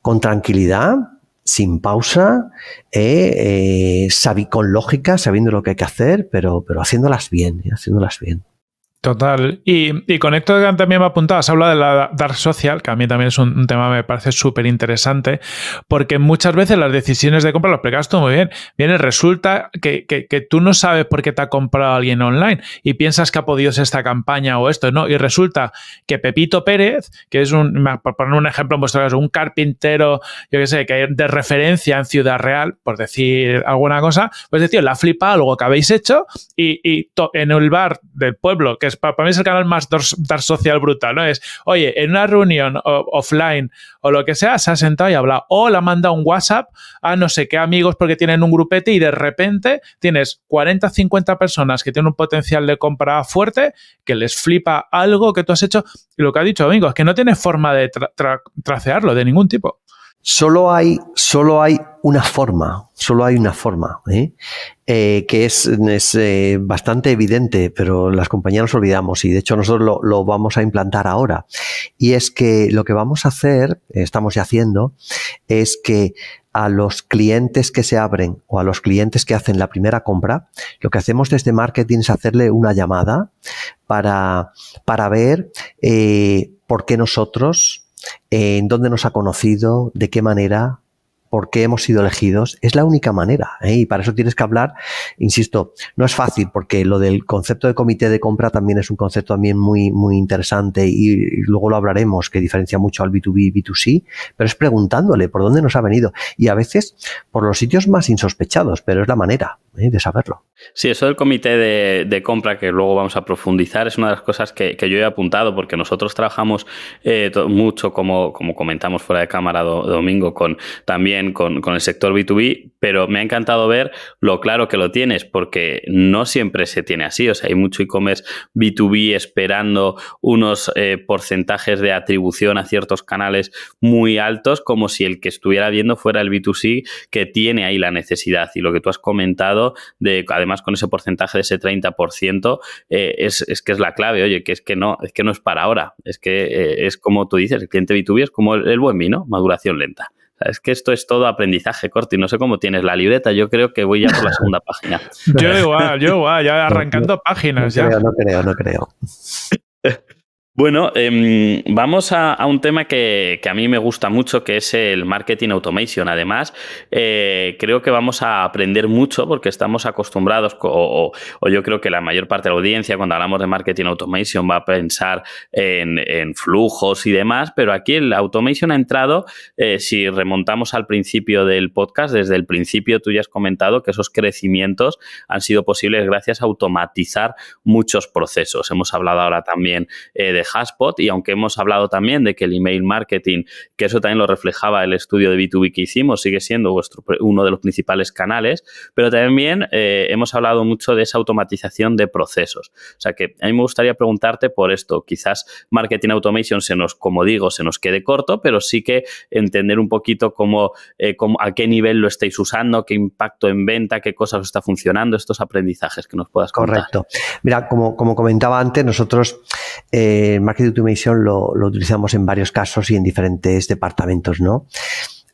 con tranquilidad, sin pausa, eh, eh, con lógica, sabiendo lo que hay que hacer, pero, pero haciéndolas bien, haciéndolas bien. Total. Y, con esto que también me apuntabas, habla de la dark social, que a mí también es un, tema que me parece súper interesante, porque muchas veces las decisiones de compra, lo explicas tú muy bien, viene, resulta que, que, tú no sabes por qué te ha comprado alguien online y piensas que ha podido ser esta campaña o esto, ¿no? Y resulta que Pepito Pérez, que es un, por poner un ejemplo en vuestro caso, un carpintero, yo qué sé, que hay de referencia en Ciudad Real, por decir alguna cosa, pues decir, la flipa algo que habéis hecho y, y en el bar del pueblo, que para, mí es el canal más dar social brutal, ¿no? Es, oye, en una reunión offline o lo que sea, se ha sentado y ha hablado, o le manda un WhatsApp a no sé qué amigos porque tienen un grupete y de repente tienes 40, 50 personas que tienen un potencial de compra fuerte, que les flipa algo que tú has hecho, y lo que ha dicho Domingo, es que no tiene forma de tracearlo de ningún tipo. Solo hay, solo hay una forma, solo hay una forma, ¿eh? Eh, que es, eh, bastante evidente, pero las compañías nos olvidamos y de hecho nosotros lo, lo, vamos a implantar ahora. Y es que lo que vamos a hacer, estamos ya haciendo, es que a los clientes que se abren o a los clientes que hacen la primera compra, lo que hacemos desde marketing es hacerle una llamada para, para ver por qué nosotros en dónde nos ha conocido, de qué manera, por qué hemos sido elegidos, es la única manera. ¿eh? Y para eso tienes que hablar, insisto, no es fácil porque lo del concepto de comité de compra también es un concepto también muy, muy interesante y luego lo hablaremos, que diferencia mucho al B2B y B2C, pero es preguntándole por dónde nos ha venido y a veces por los sitios más insospechados, pero es la manera de saberlo. Sí, eso del comité de, compra que luego vamos a profundizar es una de las cosas que, yo he apuntado porque nosotros trabajamos eh, mucho, como, como comentamos fuera de cámara domingo, con, también con, el sector B2B, pero me ha encantado ver lo claro que lo tienes porque no siempre se tiene así. O sea, hay mucho e-commerce B2B esperando unos eh, porcentajes de atribución a ciertos canales muy altos como si el que estuviera viendo fuera el B2C que tiene ahí la necesidad y lo que tú has comentado de, además con ese porcentaje de ese 30%, eh, es, que es la clave, oye, que es que no, es que no es para ahora, es que eh, es como tú dices, el cliente B2B es como el, buen vino, maduración lenta. Es que esto es todo aprendizaje, Corti. No sé cómo tienes la libreta. Yo creo que voy ya por la segunda página. yo igual, yo igual, ya arrancando páginas. no creo, no creo. Bueno, em, vamos a, un tema que, a mí me gusta mucho, que es el marketing automation. Además, eh, creo que vamos a aprender mucho porque estamos acostumbrados, o, yo creo que la mayor parte de la audiencia cuando hablamos de marketing automation va a pensar en, flujos y demás, pero aquí el automation ha entrado, eh, si remontamos al principio del podcast, desde el principio tú ya has comentado que esos crecimientos han sido posibles gracias a automatizar muchos procesos. Hemos hablado ahora también eh, de Haspot y aunque hemos hablado también de que el email marketing, que eso también lo reflejaba el estudio de B2B que hicimos, sigue siendo vuestro, uno de los principales canales, pero también eh, hemos hablado mucho de esa automatización de procesos. O sea que a mí me gustaría preguntarte por esto. Quizás marketing automation se nos, como digo, se nos quede corto, pero sí que entender un poquito cómo, eh, a qué nivel lo estáis usando, qué impacto en venta, qué cosas está funcionando, estos aprendizajes que nos puedas contar. Correcto. Mira, como, como comentaba antes, nosotros eh, el marketing automation lo, utilizamos en varios casos y en diferentes departamentos, ¿no?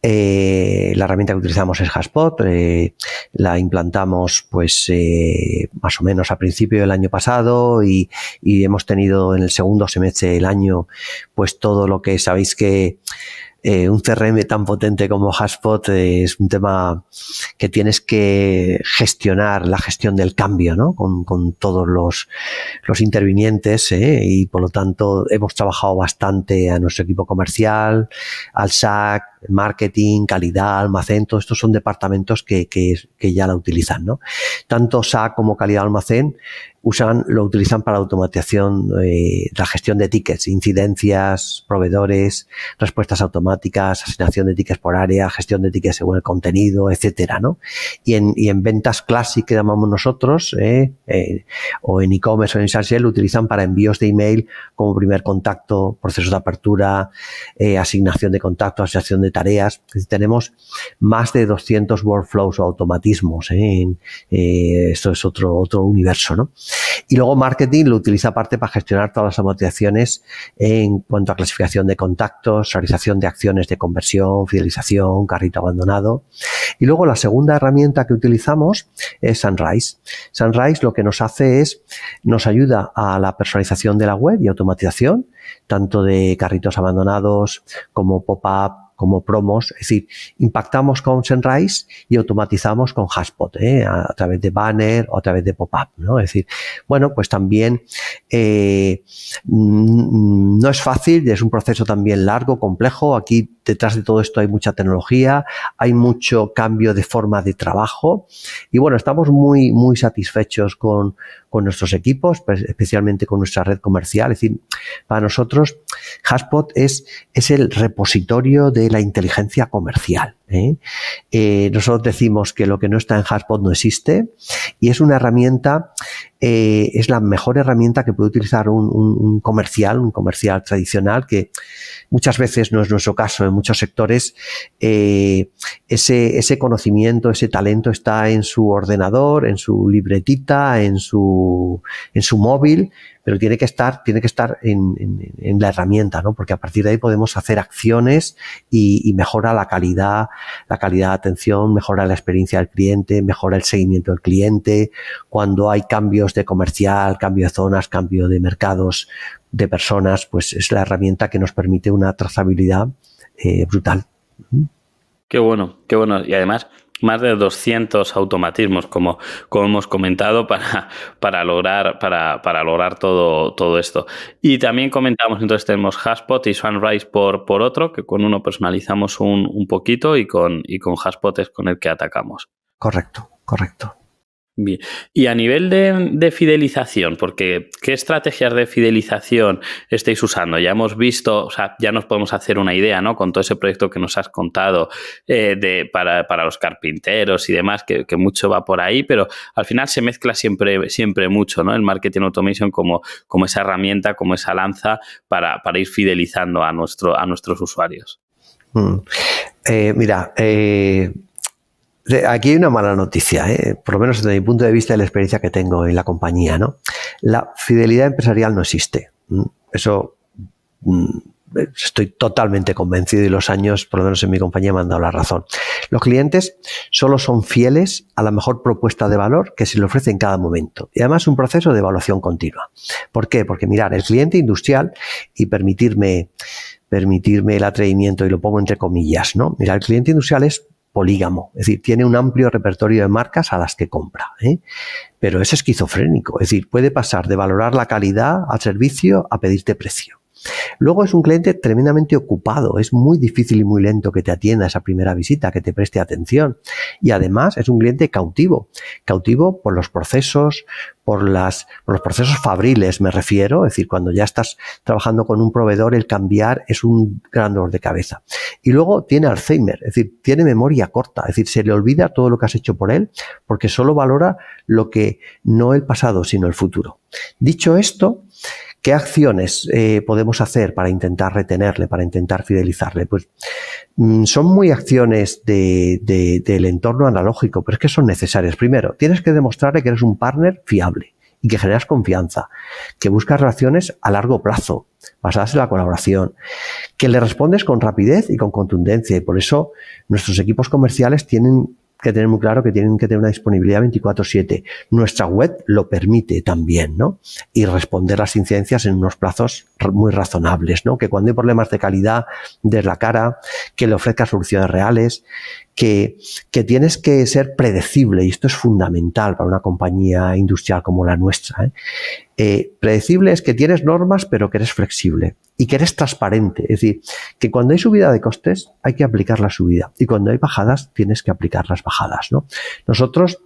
Eh, la herramienta que utilizamos es Haspot, eh, la implantamos pues eh, más o menos a principio del año pasado y, y, hemos tenido en el segundo semestre del año pues todo lo que sabéis que eh, un CRM tan potente como Haspot eh, es un tema que tienes que gestionar la gestión del cambio, ¿no? Con, con todos los, los intervinientes ¿eh? y por lo tanto hemos trabajado bastante a nuestro equipo comercial, al SAC, marketing, calidad, almacén, todos estos son departamentos que, ya la utilizan. ¿no? Tanto SAC como calidad almacén usan, lo utilizan para automatización, eh, la gestión de tickets, incidencias, proveedores, respuestas automáticas, asignación de tickets por área, gestión de tickets según el contenido, etcétera, ¿no? Y en, y en ventas clásicas que llamamos nosotros, eh, eh, o en e-commerce o en e lo utilizan para envíos de email como primer contacto, proceso de apertura, asignación de contacto, asignación de tareas. Pues, tenemos más de 200 workflows o automatismos. ¿eh? Eh, esto es otro, otro universo. ¿no? Y luego marketing lo utiliza aparte para gestionar todas las automatizaciones en cuanto a clasificación de contactos, realización de acciones de conversión, fidelización, carrito abandonado. Y luego la segunda herramienta que utilizamos es Sunrise. Sunrise lo que nos hace es, nos ayuda a la personalización de la web y automatización, tanto de carritos abandonados como pop-up como promos, es decir, impactamos con Sunrise y automatizamos con Hashpot, ¿eh? a, través de banner o a través de pop-up, ¿no? Es decir, bueno, pues también eh, mm, no es fácil, es un proceso también largo, complejo, aquí detrás de todo esto hay mucha tecnología, hay mucho cambio de forma de trabajo y bueno, estamos muy, muy satisfechos con, con nuestros equipos, pues, especialmente con nuestra red comercial. Es decir, para nosotros, Haspot es el repositorio de la inteligencia comercial. ¿eh? ¿eh? nosotros decimos que lo que no está en Hashpot no existe y es una herramienta, eh, es la mejor herramienta que puede utilizar un, comercial, un comercial tradicional, que muchas veces no es nuestro caso, en muchos sectores eh, ese, ese conocimiento, ese talento está en su ordenador, en su libretita, en su, en su móvil, pero tiene que estar, tiene que estar en, la herramienta, ¿no? Porque a partir de ahí podemos hacer acciones y, y mejora la calidad la calidad de atención, mejora la experiencia del cliente, mejora el seguimiento del cliente, cuando hay cambios de comercial, cambio de zonas, cambio de mercados, de personas, pues es la herramienta que nos permite una trazabilidad eh, brutal. Qué bueno, qué bueno. Y además, más de 200 automatismos, como, como hemos comentado, para, para lograr, para, para lograr todo, todo esto. Y también comentamos, entonces tenemos Hashpot y Sunrise por, por otro, que con uno personalizamos un, un poquito y con, y con Hashpot es con el que atacamos. Correcto, correcto. Bien. Y a nivel de, fidelización, porque ¿qué estrategias de fidelización estáis usando? Ya hemos visto, o sea, ya nos podemos hacer una idea, ¿no? Con todo ese proyecto que nos has contado eh, para, los carpinteros y demás, que, mucho va por ahí, pero al final se mezcla siempre, siempre mucho, ¿no? El marketing automation como, como esa herramienta, como esa lanza para, ir fidelizando a, nuestro, a nuestros usuarios. Mm. Eh, mira, eh Aquí hay una mala noticia, ¿eh? por lo menos desde mi punto de vista y la experiencia que tengo en la compañía. ¿no? La fidelidad empresarial no existe. Eso mm, estoy totalmente convencido y los años, por lo menos en mi compañía, me han dado la razón. Los clientes solo son fieles a la mejor propuesta de valor que se le ofrece en cada momento. Y además un proceso de evaluación continua. ¿Por qué? Porque mirar, el cliente industrial y permitirme permitirme el atrevimiento y lo pongo entre comillas, ¿no? Mirar, el cliente industrial es polígamo, es decir, tiene un amplio repertorio de marcas a las que compra, ¿eh? pero es esquizofrénico, es decir, puede pasar de valorar la calidad al servicio a pedirte precio. Luego es un cliente tremendamente ocupado, es muy difícil y muy lento que te atienda esa primera visita, que te preste atención. Y además es un cliente cautivo, cautivo por los procesos, por, las, los procesos fabriles me refiero, es decir, cuando ya estás trabajando con un proveedor, el cambiar es un gran dolor de cabeza. Y luego tiene Alzheimer, es decir, tiene memoria corta, es decir, se le olvida todo lo que has hecho por él, porque solo valora lo que no el pasado, sino el futuro. Dicho esto, ¿Qué acciones eh, podemos hacer para intentar retenerle, para intentar fidelizarle? Pues mm, son muy acciones del entorno analógico, pero es que son necesarias. Primero, tienes que demostrarle que eres un partner fiable y que generas confianza, que buscas relaciones a largo plazo, basadas en la colaboración, que le respondes con rapidez y con contundencia. Y por eso nuestros equipos comerciales tienen que tener muy claro que tienen que tener una disponibilidad 24/7. Nuestra web lo permite también, ¿no? Y responder las incidencias en unos plazos muy razonables, ¿no? Que cuando hay problemas de calidad, des la cara, que le ofrezcas soluciones reales, que, que tienes que ser predecible, y esto es fundamental para una compañía industrial como la nuestra. ¿eh? Eh, predecible es que tienes normas, pero que eres flexible y que eres transparente. Es decir, que cuando hay subida de costes, hay que aplicar la subida, y cuando hay bajadas, tienes que aplicar las bajadas, ¿no? Nosotros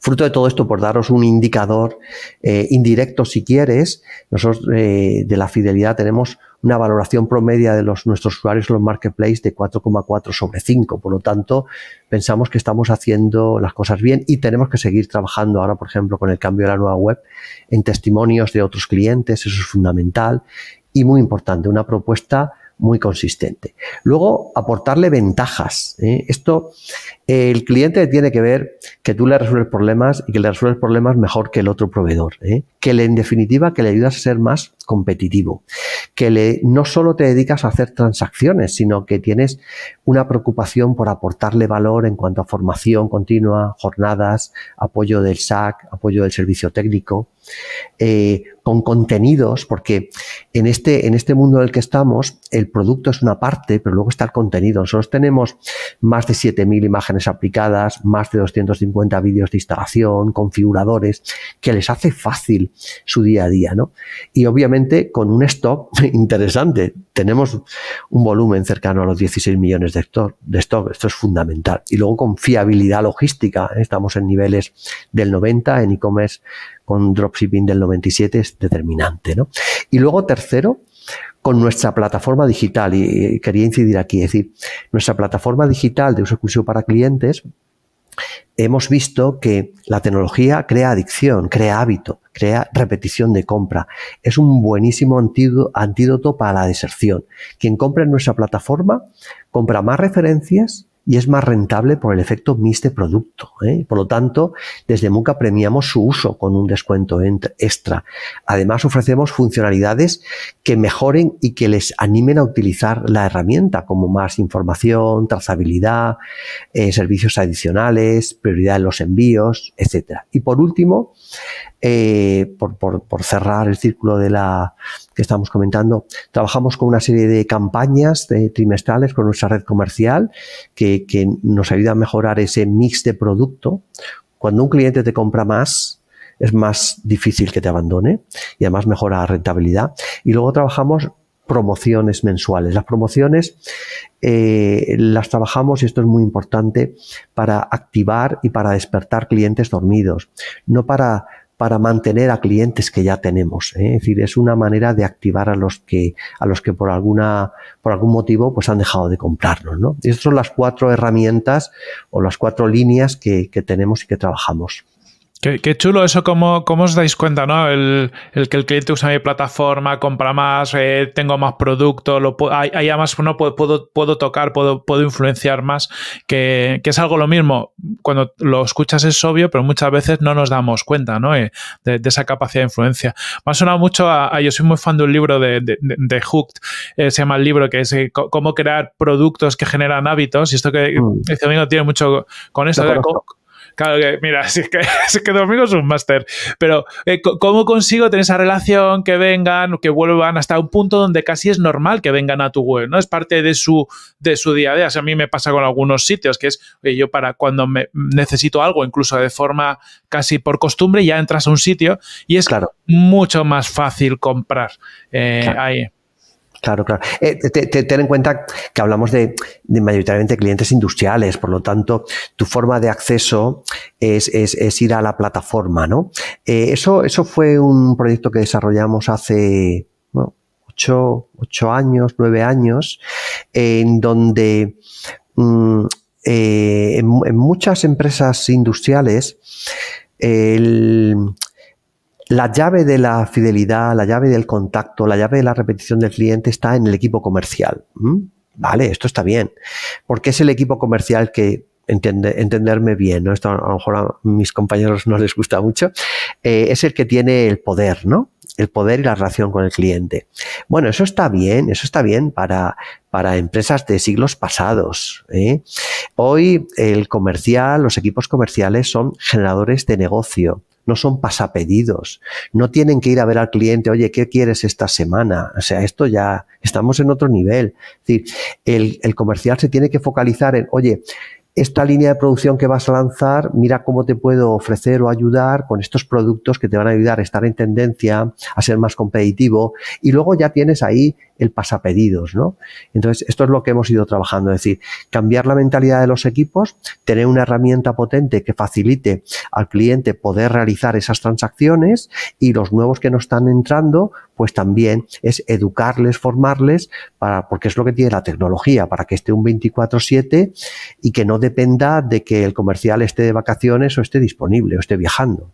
Fruto de todo esto, por daros un indicador eh, indirecto si quieres, nosotros eh, de la fidelidad tenemos una valoración promedia de los, nuestros usuarios en los marketplaces de 4,4 sobre 5. Por lo tanto, pensamos que estamos haciendo las cosas bien y tenemos que seguir trabajando ahora, por ejemplo, con el cambio de la nueva web en testimonios de otros clientes, eso es fundamental y muy importante, una propuesta muy consistente. Luego, aportarle ventajas. ¿eh? Esto el cliente tiene que ver que tú le resuelves problemas y que le resuelves problemas mejor que el otro proveedor. ¿eh? Que le, en definitiva, que le ayudas a ser más competitivo. Que no solo te dedicas a hacer transacciones, sino que tienes una preocupación por aportarle valor en cuanto a formación continua, jornadas, apoyo del SAC, apoyo del servicio técnico, eh, con contenidos, porque en este, en este mundo en el que estamos, el producto es una parte, pero luego está el contenido. Nosotros tenemos más de 7.000 imágenes aplicadas, más de 250 vídeos de instalación, configuradores, que les hace fácil su día a día, ¿no? Y obviamente con un stock interesante. Tenemos un volumen cercano a los 16 millones de stock. De stock. Esto es fundamental. Y luego con fiabilidad logística. ¿eh? Estamos en niveles del 90, en e-commerce con dropshipping del 97 es determinante, Y luego tercero, con nuestra plataforma digital, y quería incidir aquí, es decir, nuestra plataforma digital de uso exclusivo para clientes, hemos visto que la tecnología crea adicción, crea hábito, crea repetición de compra. Es un buenísimo antídoto para la deserción. Quien compra en nuestra plataforma compra más referencias, y es más rentable por el efecto mix de producto. ¿eh? Por lo tanto, desde Muca premiamos su uso con un descuento extra. Además, ofrecemos funcionalidades que mejoren y que les animen a utilizar la herramienta, como más información, trazabilidad, eh, servicios adicionales, prioridad en los envíos, etc. Y por último, eh, por, cerrar el círculo de la que estamos comentando, trabajamos con una serie de campañas eh, trimestrales con nuestra red comercial que, nos ayuda a mejorar ese mix de producto. Cuando un cliente te compra más, es más difícil que te abandone y además mejora la rentabilidad. Y luego trabajamos promociones mensuales. Las promociones eh, las trabajamos, y esto es muy importante, para activar y para despertar clientes dormidos, no para para mantener a clientes que ya tenemos. ¿eh? Es decir, es una manera de activar a los que, a los que por, alguna, por algún motivo pues han dejado de comprarnos. ¿no? estas son las cuatro herramientas o las cuatro líneas que, que tenemos y que trabajamos. Qué, chulo eso, ¿cómo, cómo os dais cuenta, ¿no? El, que el cliente usa mi plataforma, compra más, eh, tengo más producto, lo hay, hay además uno puedo, puedo, puedo, tocar, puedo, puedo influenciar más, que, es algo lo mismo. Cuando lo escuchas es obvio, pero muchas veces no nos damos cuenta, ¿no? Eh, de, esa capacidad de influencia. Me ha sonado mucho a, yo soy muy fan de un libro de, de, Hooked, eh, se llama el libro, que es cómo crear productos que generan hábitos, y esto que dice mm. este tiene mucho con esto, Claro que, mira, si es que, Domingo es un máster, pero eh, ¿cómo consigo tener esa relación, que vengan, que vuelvan hasta un punto donde casi es normal que vengan a tu web, ¿no? Es parte de su, de su día a día. a mí me pasa con algunos sitios, que es, yo para cuando necesito algo, incluso de forma casi por costumbre, ya entras a un sitio y es claro. mucho más fácil comprar eh, ahí. Claro, claro. Eh, ten en cuenta que hablamos de, mayoritariamente clientes industriales, por lo tanto, tu forma de acceso es, ir a la plataforma, ¿no? Eh, eso, eso fue un proyecto que desarrollamos hace bueno, ocho, años, nueve años, en donde mm, eh, en, en, muchas empresas industriales el, la llave de la fidelidad, la llave del contacto, la llave de la repetición del cliente está en el equipo comercial. Vale, esto está bien, porque es el equipo comercial que entenderme bien, ¿no? a lo mejor a mis compañeros no les gusta mucho, eh, es el que tiene el poder, ¿no? El poder y la relación con el cliente. Bueno, eso está bien, eso está bien para, empresas de siglos pasados. ¿eh? Hoy el comercial, los equipos comerciales son generadores de negocio no son pasapedidos, no tienen que ir a ver al cliente, oye, ¿qué quieres esta semana? O sea, esto ya estamos en otro nivel. Es decir, el, el comercial se tiene que focalizar en, oye, esta línea de producción que vas a lanzar, mira cómo te puedo ofrecer o ayudar con estos productos que te van a ayudar a estar en tendencia, a ser más competitivo. Y luego ya tienes ahí el pasapedidos, ¿no? Entonces, esto es lo que hemos ido trabajando, es decir, cambiar la mentalidad de los equipos, tener una herramienta potente que facilite al cliente poder realizar esas transacciones y los nuevos que nos están entrando, pues también es educarles, formarles, para, porque es lo que tiene la tecnología, para que esté un 24-7 y que no dependa de que el comercial esté de vacaciones o esté disponible o esté viajando.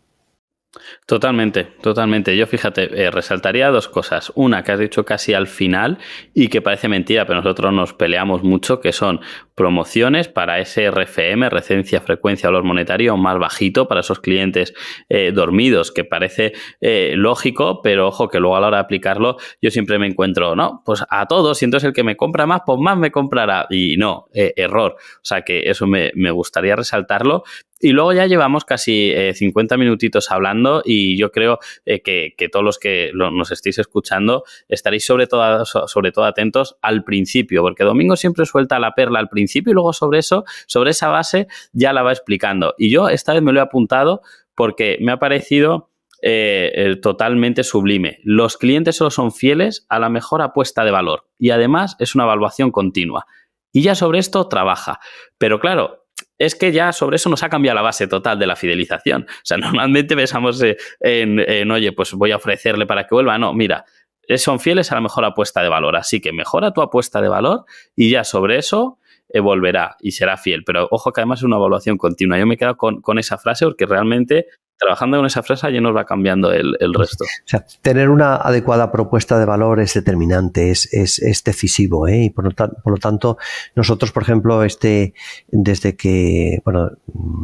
Totalmente, totalmente. Yo fíjate, eh, resaltaría dos cosas. Una que has dicho casi al final y que parece mentira, pero nosotros nos peleamos mucho, que son promociones para ese RFM, recencia, frecuencia, valor monetario más bajito para esos clientes eh, dormidos, que parece eh, lógico, pero ojo que luego a la hora de aplicarlo yo siempre me encuentro, no, pues a todos y entonces el que me compra más, pues más me comprará. Y no, error. O sea que eso me, me gustaría resaltarlo y luego ya llevamos casi 50 eh, minutitos hablando y yo creo eh, que, todos los que nos estéis escuchando estaréis sobre todo, sobre atentos al principio, porque Domingo siempre suelta la perla al principio y luego sobre eso, sobre esa base ya la va explicando. Y yo esta vez me lo he apuntado porque me ha parecido... Eh, totalmente sublime. Los clientes solo son fieles a la mejor apuesta de valor y además es una evaluación continua. Y ya sobre esto trabaja. Pero claro, es que ya sobre eso nos ha cambiado la base total de la fidelización. O sea, normalmente pensamos eh, en, oye, pues voy a ofrecerle para que vuelva. No, mira, son fieles a la mejor apuesta de valor. Así que mejora tu apuesta de valor y ya sobre eso eh, volverá y será fiel. Pero ojo que además es una evaluación continua. Yo me he quedado con esa frase porque realmente trabajando con esa fresa ya nos va cambiando el, el resto. O sea, tener una adecuada propuesta de valor es determinante, es, es, decisivo. ¿eh? Y por lo, por lo, tanto, nosotros, por ejemplo, este, desde que, bueno,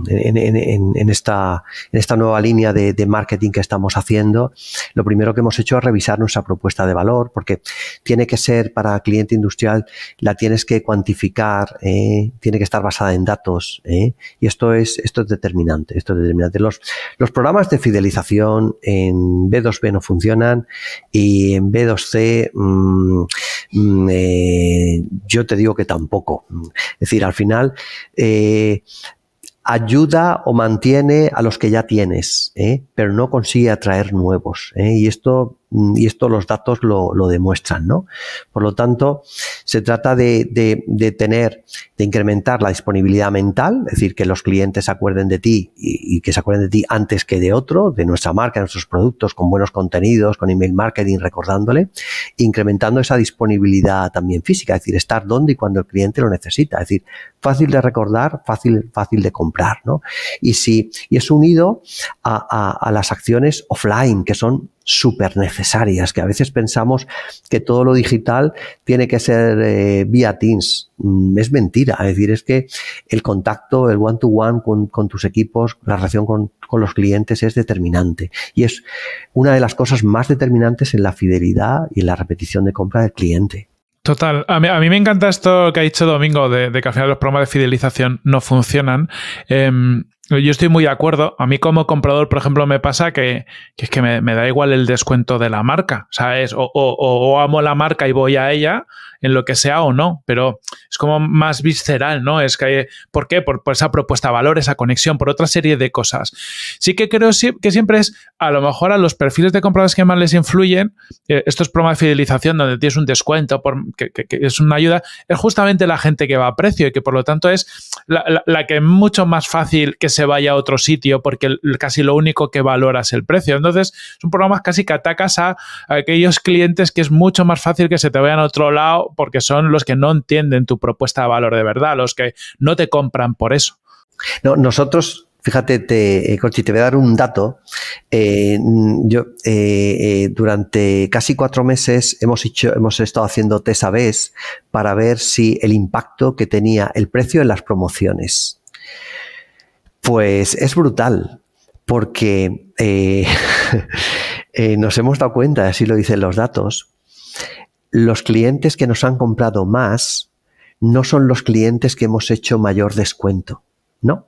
en, en, en esta, en esta nueva línea de, marketing que estamos haciendo, lo primero que hemos hecho es revisar nuestra propuesta de valor, porque tiene que ser para cliente industrial, la tienes que cuantificar, ¿eh? tiene que estar basada en datos. ¿eh? Y esto es, esto es determinante, esto determinante. los los programas de fidelización en B2B no funcionan y en B2C mm, mm, eh, yo te digo que tampoco. Es decir, al final... Eh, ayuda o mantiene a los que ya tienes, ¿eh? pero no consigue atraer nuevos. Y esto Mm, y esto los datos lo, demuestran. ¿no? Por lo tanto, se trata de, de, tener, de incrementar la disponibilidad mental, es decir, que los clientes se acuerden de ti y, que se acuerden de ti antes que de otro, de nuestra marca, de nuestros productos, con buenos contenidos, con email marketing, recordándole, incrementando esa disponibilidad también física, es decir, estar donde y cuando el cliente lo necesita, es decir, fácil de recordar, fácil, fácil de comprar. ¿no? Y, si, y es unido a, a las acciones offline, que son súper necesarias, que a veces pensamos que todo lo digital tiene que ser eh, vía Teams. Mm, es mentira, es decir, es que el contacto, el one-to-one con, tus equipos, la relación con, los clientes es determinante y es una de las cosas más determinantes en la fidelidad y en la repetición de compra del cliente. Total, a mí, me encanta esto que ha dicho Domingo de, que al final los programas de fidelización no funcionan. Em, yo estoy muy de acuerdo. A mí como comprador, por ejemplo, me pasa que, es que me, da igual el descuento de la marca. ¿sabes? O, o, o, amo la marca y voy a ella en lo que sea o no, pero es como más visceral, ¿no? Es que, ¿por qué? Por, esa propuesta de valor, esa conexión, por otra serie de cosas. Sí que creo que siempre es, a lo mejor a los perfiles de compradores que más les influyen, eh, esto estos programas de fidelización donde tienes un descuento, por, que, es una ayuda, es justamente la gente que va a precio y que por lo tanto es la, que es mucho más fácil que se vaya a otro sitio porque casi lo único que valora es el precio. Entonces, son programas casi que atacas a aquellos clientes que es mucho más fácil que se te vayan a otro lado porque son los que no entienden tu propuesta de valor de verdad, los que no te compran por eso. No, nosotros, fíjate, te, eh, te voy a dar un dato. Eh, mm, yo, eh, durante casi cuatro meses hemos, hecho, hemos estado haciendo test vez para ver si el impacto que tenía el precio en las promociones. Pues es brutal, porque nos hemos dado cuenta, así lo dicen los datos, los clientes que nos han comprado más no son los clientes que hemos hecho mayor descuento. No,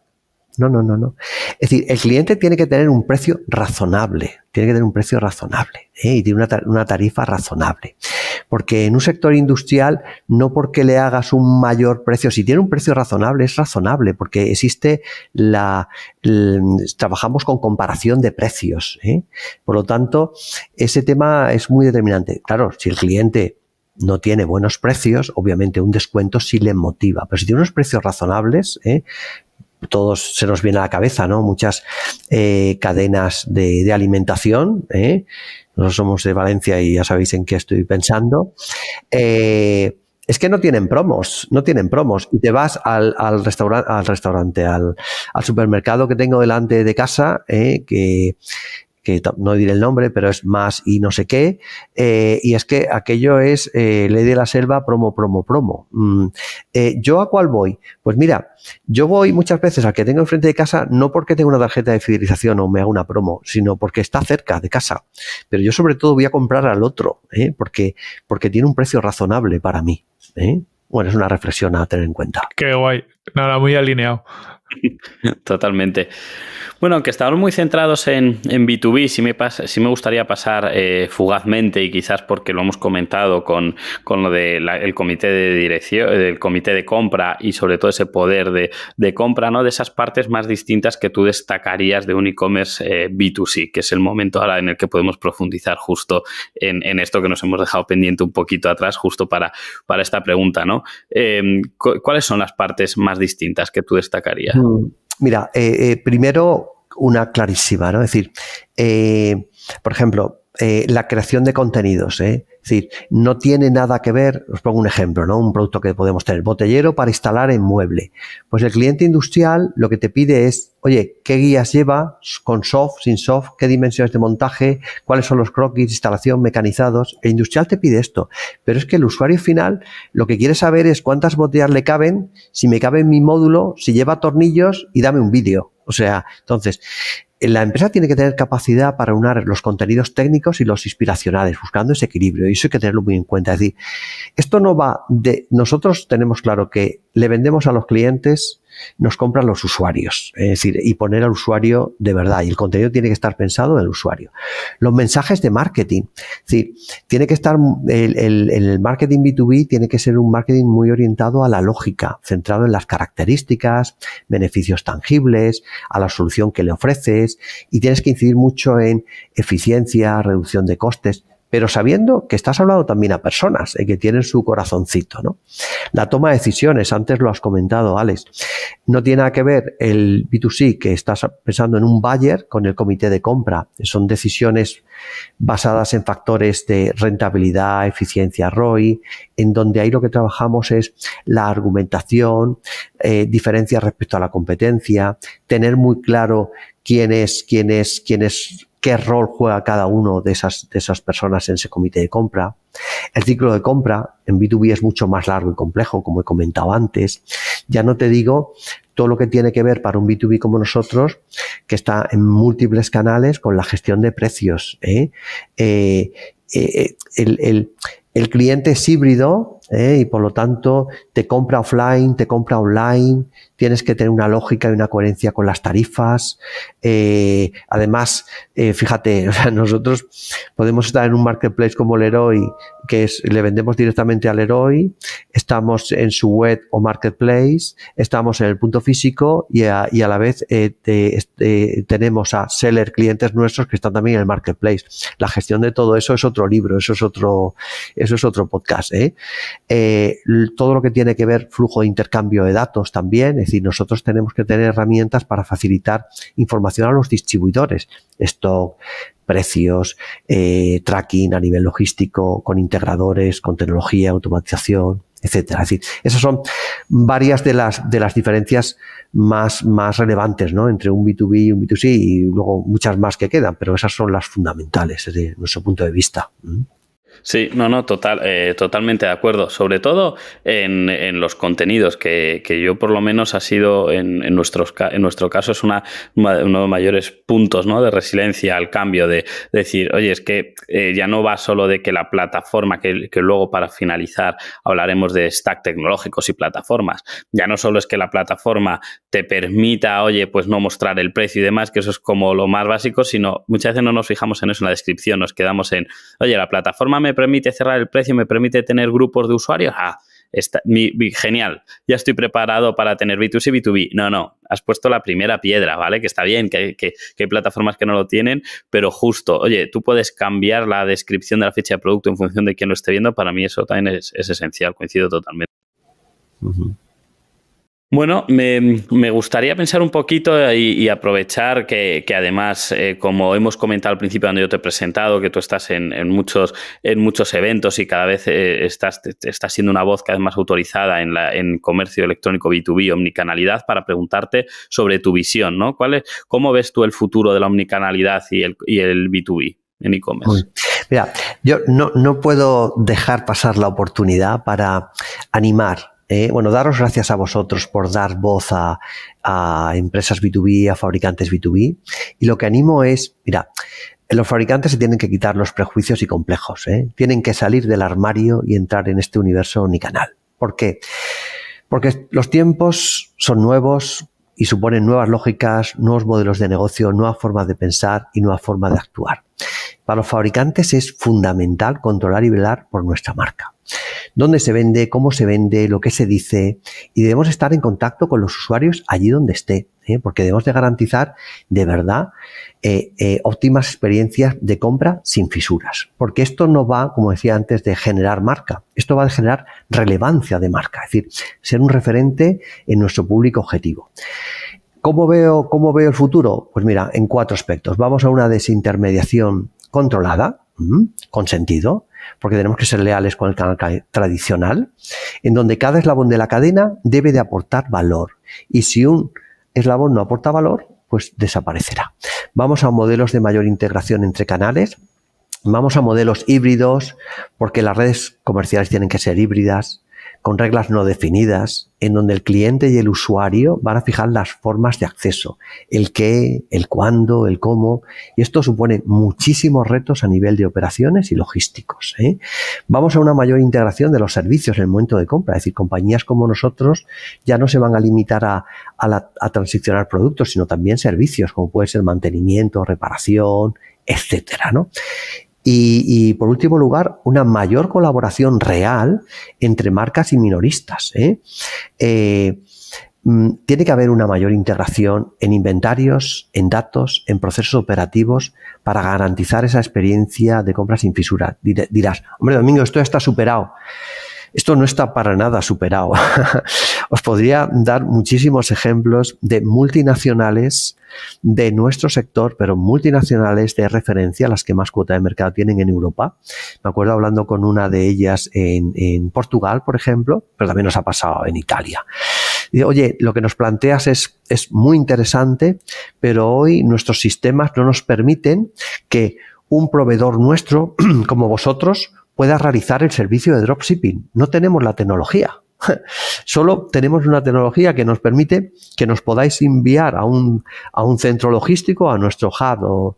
no, no, no, no. Es decir, el cliente tiene que tener un precio razonable, tiene que tener un precio razonable ¿eh? y tiene una, tarifa razonable. Porque en un sector industrial, no porque le hagas un mayor precio, si tiene un precio razonable, es razonable, porque existe la... trabajamos con comparación de precios. ¿eh? Por lo tanto, ese tema es muy determinante. Claro, si el cliente no tiene buenos precios, obviamente un descuento sí le motiva. Pero si tiene unos precios razonables, ¿eh? todos se nos viene a la cabeza, ¿no? Muchas eh, cadenas de, alimentación. ¿eh? Nosotros somos de Valencia y ya sabéis en qué estoy pensando. Eh, es que no tienen promos, no tienen promos. Y te vas al, al restaurante, al, al, supermercado que tengo delante de casa, ¿eh? que que no diré el nombre, pero es más y no sé qué, eh, y es que aquello es eh, ley de la selva, promo, promo, promo. Mm, eh, ¿Yo a cuál voy? Pues mira, yo voy muchas veces al que tengo enfrente de casa, no porque tenga una tarjeta de fidelización o me haga una promo, sino porque está cerca de casa. Pero yo sobre todo voy a comprar al otro, porque, porque tiene un precio razonable para mí. Bueno, es una reflexión a tener en cuenta. Qué guay, nada, muy alineado. Totalmente. Bueno, aunque estamos muy centrados en, B2B, sí me, gustaría pasar eh, fugazmente y quizás porque lo hemos comentado con, lo del comité de dirección, del comité de compra y sobre todo ese poder de, compra, ¿no? De esas partes más distintas que tú destacarías de un e-commerce eh, B2C, que es el momento ahora en el que podemos profundizar justo en, esto que nos hemos dejado pendiente un poquito atrás, justo para, esta pregunta, ¿no? Em, ¿Cuáles son las partes más distintas que tú destacarías? Mira, eh, eh, primero una clarísima, ¿no? Es decir, eh, por ejemplo, la creación de contenidos, ¿eh? decir, no tiene nada que ver, os pongo un ejemplo, ¿no? Un producto que podemos tener, botellero para instalar en mueble. Pues el cliente industrial lo que te pide es, oye, ¿qué guías lleva? ¿Con soft, sin soft? ¿Qué dimensiones de montaje? ¿Cuáles son los croquis, instalación, mecanizados? El industrial te pide esto. Pero es que el usuario final lo que quiere saber es cuántas botellas le caben, si me cabe en mi módulo, si lleva tornillos y dame un vídeo. O sea, entonces, la empresa tiene que tener capacidad para unir los contenidos técnicos y los inspiracionales, buscando ese equilibrio. Y eso hay que tenerlo muy en cuenta. Es decir, esto no va de... Nosotros tenemos claro que le vendemos a los clientes, nos compran los usuarios. Es decir, y poner al usuario de verdad. Y el contenido tiene que estar pensado en el usuario. Los mensajes de marketing. Es decir, tiene que estar, el, el marketing B2B tiene que ser un marketing muy orientado a la lógica, centrado en las características, beneficios tangibles, a la solución que le ofreces. Y tienes que incidir mucho en eficiencia, reducción de costes pero sabiendo que estás hablando también a personas y eh, que tienen su corazoncito. ¿no? La toma de decisiones, antes lo has comentado, Alex, no tiene nada que ver el B2C que estás pensando en un buyer con el comité de compra. Son decisiones basadas en factores de rentabilidad, eficiencia, ROI, en donde ahí lo que trabajamos es la argumentación, eh, diferencias respecto a la competencia, tener muy claro quién es, quién es, quién es qué rol juega cada uno de esas, de esas personas en ese comité de compra. El ciclo de compra en B2B es mucho más largo y complejo, como he comentado antes. Ya no te digo todo lo que tiene que ver para un B2B como nosotros, que está en múltiples canales con la gestión de precios. ¿eh? Eh, eh, el, el, el cliente es híbrido, ¿eh? y por lo tanto te compra offline, te compra online, tienes que tener una lógica y una coherencia con las tarifas. Eh, además, eh, fíjate, nosotros podemos estar en un marketplace como Leroy, que es, le vendemos directamente al Leroy, estamos en su web o marketplace, estamos en el punto físico y a, la vez este, tenemos a seller, clientes nuestros que están también en el marketplace. La gestión de todo eso es otro libro, eso es otro, eso es otro podcast. Eh, todo lo que tiene que ver flujo de intercambio de datos también, es decir, nosotros tenemos que tener herramientas para facilitar información a los distribuidores, stock, precios, eh, tracking a nivel logístico, con integradores, con tecnología, automatización, etcétera. Es decir, esas son varias de las, de las diferencias más, relevantes, Entre un B2B y un B2C y luego muchas más que quedan, pero esas son las fundamentales desde nuestro punto de vista. Mm. Sí, no, no, total, eh, totalmente de acuerdo. Sobre todo en, los contenidos, que, yo por lo menos ha sido en, en, nuestros, en nuestro caso es una, uno de los mayores puntos de resiliencia al cambio, de, decir, oye, es que eh, ya no va solo de que la plataforma, que, que, luego para finalizar hablaremos de stack tecnológicos y plataformas, ya no solo es que la plataforma te permita, oye, pues no mostrar el precio y demás, que eso es como lo más básico, sino muchas veces no nos fijamos en eso en la descripción, nos quedamos en, oye, la plataforma me permite cerrar el precio, me permite tener grupos de usuarios, ah, está, genial, ya estoy preparado para tener B2C, B2B. No, no, has puesto la primera piedra, ¿vale? Que está bien, que, hay plataformas que no lo tienen, pero justo, oye, tú puedes cambiar la descripción de la fecha de producto en función de quién lo esté viendo, para mí eso también es, esencial, coincido totalmente. Bueno, me, gustaría pensar un poquito y, aprovechar que, además, eh, como hemos comentado al principio cuando yo te he presentado, que tú estás en, muchos, en muchos eventos y cada vez eh, estás, estás, siendo una voz cada vez más autorizada en, la, comercio electrónico B2B, omnicanalidad, para preguntarte sobre tu visión, ¿no? ¿Cómo ves tú el futuro de la omnicanalidad y el, y el B2B en e-commerce? Mira, yo no, no puedo dejar pasar la oportunidad para animar eh, bueno, daros gracias a vosotros por dar voz a, empresas B2B, a fabricantes B2B. Y lo que animo es, mira, los fabricantes se tienen que quitar los prejuicios y complejos. ¿eh? Tienen que salir del armario y entrar en este universo unicanal. ¿Por qué? Porque los tiempos son nuevos y suponen nuevas lógicas, nuevos modelos de negocio, nuevas formas de pensar y nuevas formas de actuar. Para los fabricantes es fundamental controlar y velar por nuestra marca dónde se vende, cómo se vende, lo que se dice, y debemos estar en contacto con los usuarios allí donde esté, ¿eh? porque debemos de garantizar de verdad eh, eh, óptimas experiencias de compra sin fisuras, porque esto no va, como decía antes, de generar marca, esto va a generar relevancia de marca, es decir, ser un referente en nuestro público objetivo. ¿Cómo veo, ¿Cómo veo el futuro? Pues mira, en cuatro aspectos. Vamos a una desintermediación controlada, con sentido, porque tenemos que ser leales con el canal tradicional, en donde cada eslabón de la cadena debe de aportar valor. Y si un eslabón no aporta valor, pues desaparecerá. Vamos a modelos de mayor integración entre canales, vamos a modelos híbridos, porque las redes comerciales tienen que ser híbridas, con reglas no definidas, en donde el cliente y el usuario van a fijar las formas de acceso, el qué, el cuándo, el cómo, y esto supone muchísimos retos a nivel de operaciones y logísticos. ¿eh? Vamos a una mayor integración de los servicios en el momento de compra, es decir, compañías como nosotros ya no se van a limitar a, transicionar productos, sino también servicios, como puede ser mantenimiento, reparación, etcétera, ¿no? Y, por último lugar, una mayor colaboración real entre marcas y minoristas. ¿eh? Eh, mm, tiene que haber una mayor integración en inventarios, en datos, en procesos operativos para garantizar esa experiencia de compra sin fisura. Dirás, hombre, Domingo, esto ya está superado. Esto no está para nada superado. Os podría dar muchísimos ejemplos de multinacionales de nuestro sector, pero multinacionales de referencia, las que más cuota de mercado tienen en Europa. Me acuerdo hablando con una de ellas en, Portugal, por ejemplo, pero también nos ha pasado en Italia. Oye, lo que nos planteas es, es muy interesante, pero hoy nuestros sistemas no nos permiten que un proveedor nuestro, como vosotros, pueda realizar el servicio de dropshipping. No tenemos la tecnología. Solo tenemos una tecnología que nos permite que nos podáis enviar a un, a un centro logístico, a nuestro hub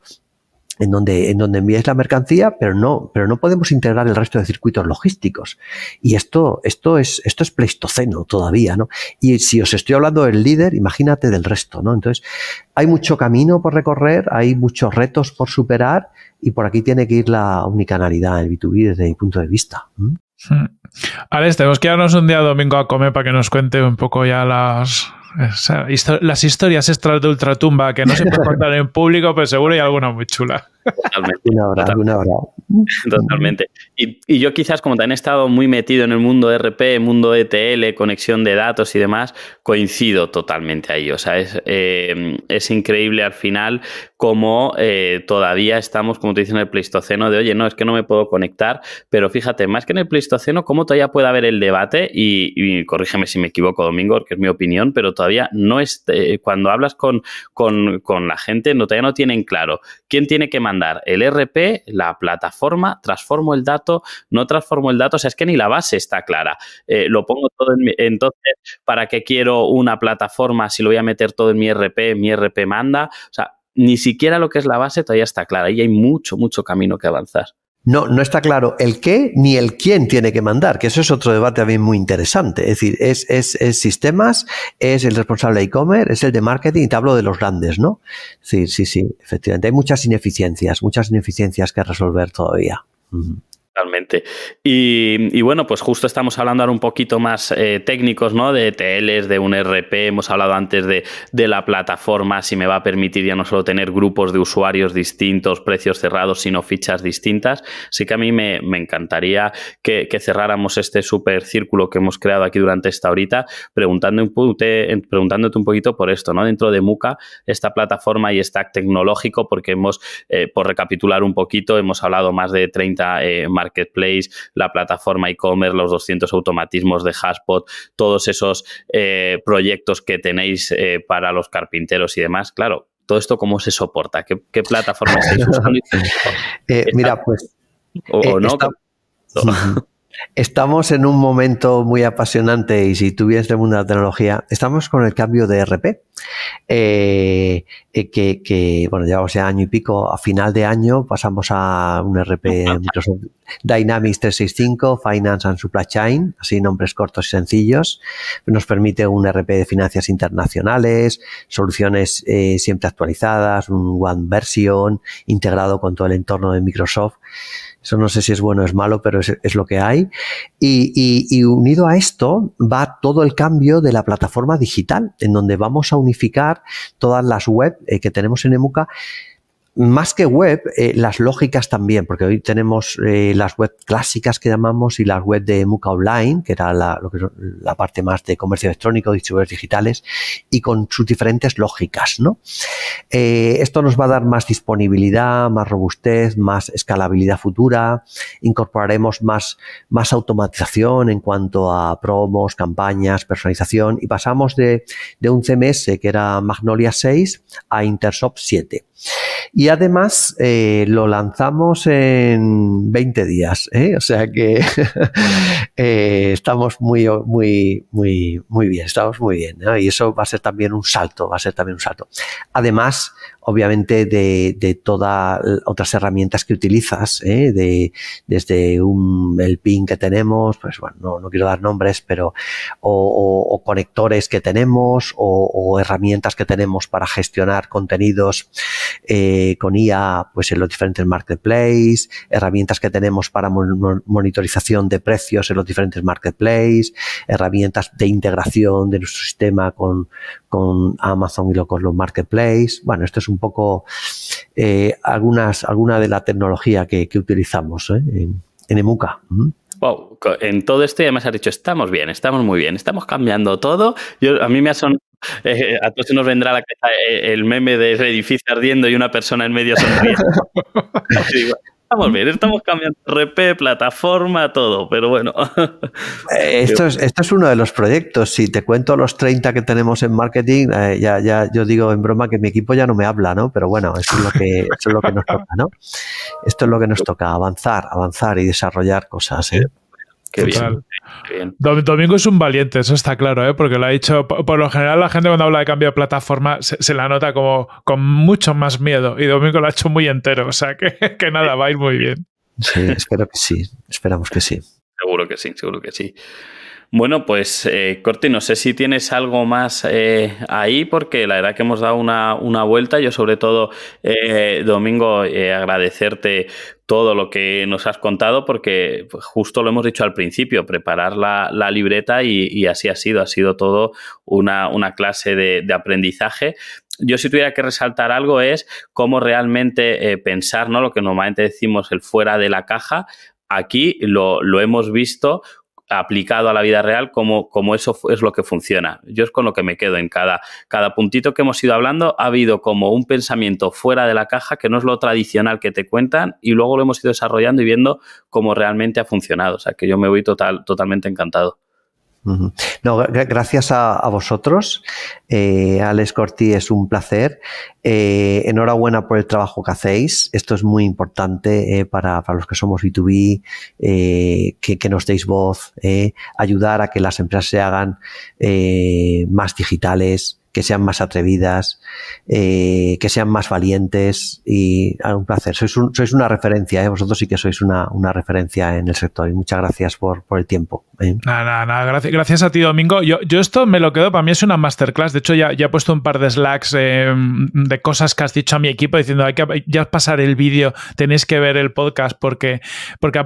en donde, en donde enviáis la mercancía, pero no, pero no podemos integrar el resto de circuitos logísticos. Y esto, esto es, esto es pleistoceno todavía, ¿no? Y si os estoy hablando del líder, imagínate del resto, ¿no? Entonces, hay mucho camino por recorrer, hay muchos retos por superar, y por aquí tiene que ir la unicanalidad, el B2B desde mi punto de vista. ¿Mm? Hmm. Alex, tenemos que irnos un día domingo a comer para que nos cuente un poco ya las, las historias extras de Ultratumba que no se pueden contar en público, pero seguro hay alguna muy chula. Totalmente. Una hora, Y, yo quizás como también he estado muy metido en el mundo RP, mundo ETL, e conexión de datos y demás, coincido totalmente ahí. O sea, es, eh, increíble al final cómo eh, todavía estamos, como te dicen, en el Pleistoceno de, oye, no, es que no me puedo conectar, pero fíjate, más que en el Pleistoceno, cómo todavía puede haber el debate, y, corrígeme si me equivoco, Domingo, que es mi opinión, pero todavía no es, eh, cuando hablas con, la gente, todavía no tienen claro quién tiene que mandar el RP, la plataforma, transformo el dato, no transformo el dato, o sea, es que ni la base está clara. Eh, lo pongo todo en mi, entonces, ¿para qué quiero una plataforma si lo voy a meter todo en mi RP, mi RP manda? O sea, ni siquiera lo que es la base todavía está clara y hay mucho, mucho camino que avanzar no, no está claro el qué ni el quién tiene que mandar, que eso es otro debate también muy interesante. Es decir, es, es, es sistemas, es el responsable de e-commerce, es el de marketing, y te hablo de los grandes, ¿no? Sí, sí, sí, efectivamente. Hay muchas ineficiencias, muchas ineficiencias que resolver todavía. Totalmente. Y, bueno, pues justo estamos hablando ahora un poquito más eh, técnicos, ¿no? De e TLs, de un RP, hemos hablado antes de, la plataforma, si me va a permitir ya no solo tener grupos de usuarios distintos, precios cerrados, sino fichas distintas. Así que a mí me, encantaría que, cerráramos este super círculo que hemos creado aquí durante esta horita, preguntando preguntándote un poquito por esto, ¿no? Dentro de Muca, esta plataforma y stack tecnológico, porque hemos, eh, por recapitular un poquito, hemos hablado más de 30... Eh, marketplace, la plataforma e-commerce, los 200 automatismos de Haspot, todos esos eh, proyectos que tenéis eh, para los carpinteros y demás, claro, todo esto cómo se soporta, qué, plataforma estáis usando. Eh, mira, pues... O, no. Estamos en un momento muy apasionante y si tú el mundo de la tecnología, estamos con el cambio de e RP, eh, eh, que, bueno, llevamos ya año y pico, a final de año pasamos a un e RP Microsoft Dynamics 365, Finance and Supply Chain, así nombres cortos y sencillos, nos permite un e RP de finanzas internacionales, soluciones eh, siempre actualizadas, un One Version integrado con todo el entorno de Microsoft. Eso no sé si es bueno o es malo, pero es, lo que hay. Y, y, unido a esto va todo el cambio de la plataforma digital, en donde vamos a unificar todas las web eh, que tenemos en Emuca más que web, eh, las lógicas también, porque hoy tenemos eh, las web clásicas que llamamos y las web de MUCA Online, que era la, parte más de comercio electrónico, distribuidores digitales, y con sus diferentes lógicas. ¿no? Eh, esto nos va a dar más disponibilidad, más robustez, más escalabilidad futura, incorporaremos más, automatización en cuanto a promos, campañas, personalización, y pasamos de, de un CMS que era Magnolia 6 a Intershop 7. Y además eh, lo lanzamos en 20 días, ¿eh? o sea que eh, estamos muy, muy, muy, muy bien, estamos muy bien. Y eso va a ser también un salto, va a ser también un salto. Además, obviamente de, de todas otras herramientas que utilizas, ¿eh? de, desde un, el pin que tenemos, pues bueno, no, no quiero dar nombres, pero o, o, conectores que tenemos o, herramientas que tenemos para gestionar contenidos eh, con IA, pues en los diferentes marketplaces, herramientas que tenemos para monitorización de precios en los diferentes marketplaces, herramientas de integración de nuestro sistema con, con Amazon y lo, con los marketplaces. Bueno, esto es un poco eh, algunas, alguna de la tecnología que, utilizamos ¿eh? en, Emuca. Wow, en todo esto además has dicho, estamos bien, estamos muy bien, estamos cambiando todo. Yo, a mí me ha son... Eh, a todos nos vendrá la el meme del edificio ardiendo y una persona en medio sonriendo. Estamos bien, estamos cambiando RP, plataforma, todo, pero bueno. Eh, esto es, esto es uno de los proyectos. Si te cuento los 30 que tenemos en marketing, eh, ya, ya yo digo en broma que mi equipo ya no me habla, ¿no? Pero bueno, esto es lo que, nos toca, ¿no? Esto es lo que nos toca, avanzar, avanzar y desarrollar cosas. ¿eh? Qué bien. Domingo es un valiente, eso está claro, ¿eh? porque lo ha dicho. Por, lo general, la gente cuando habla de cambio de plataforma se, la nota como con mucho más miedo. Y Domingo lo ha hecho muy entero, o sea que, que nada, va a ir muy bien. Sí, espero que sí. Esperamos que sí. Seguro que sí, seguro que sí. Bueno, pues eh, Corti, no sé si tienes algo más eh, ahí, porque la verdad que hemos dado una, vuelta. Yo sobre todo, eh, Domingo, agradecerte todo lo que nos has contado, porque pues, justo lo hemos dicho al principio, preparar la, libreta y, así ha sido, ha sido todo una, clase de, aprendizaje yo si tuviera que resaltar algo es cómo realmente pensar, ¿no? Lo que normalmente decimos el fuera de la caja. Aquí lo hemos visto aplicado a la vida real, como, eso es lo que funciona. Yo es con lo que me quedo en cada, cada puntito que hemos ido hablando. Ha habido como un pensamiento fuera de la caja, que no es lo tradicional que te cuentan, y luego lo hemos ido desarrollando y viendo cómo realmente ha funcionado. O sea, que yo me voy total, totalmente encantado. No, gracias a, vosotros. Eh, Alex Corti, es un placer. Eh, enhorabuena por el trabajo que hacéis. Esto es muy importante eh, para, los que somos B2B, que, nos deis voz, ayudar a que las empresas se hagan más digitales, que sean más atrevidas, eh, que sean más valientes y a un placer. Sois, sois una referencia, ¿eh? vosotros sí que sois una, una, referencia en el sector y muchas gracias por, por el tiempo. ¿eh? Nada, nada, Gracias, gracias, a ti, Domingo. Yo, yo, esto me lo quedo, para mí es una masterclass. De hecho, ya, ya he puesto un par de slacks eh, de cosas que has dicho a mi equipo diciendo, hay que ya pasar el vídeo, tenéis que ver el podcast porque, porque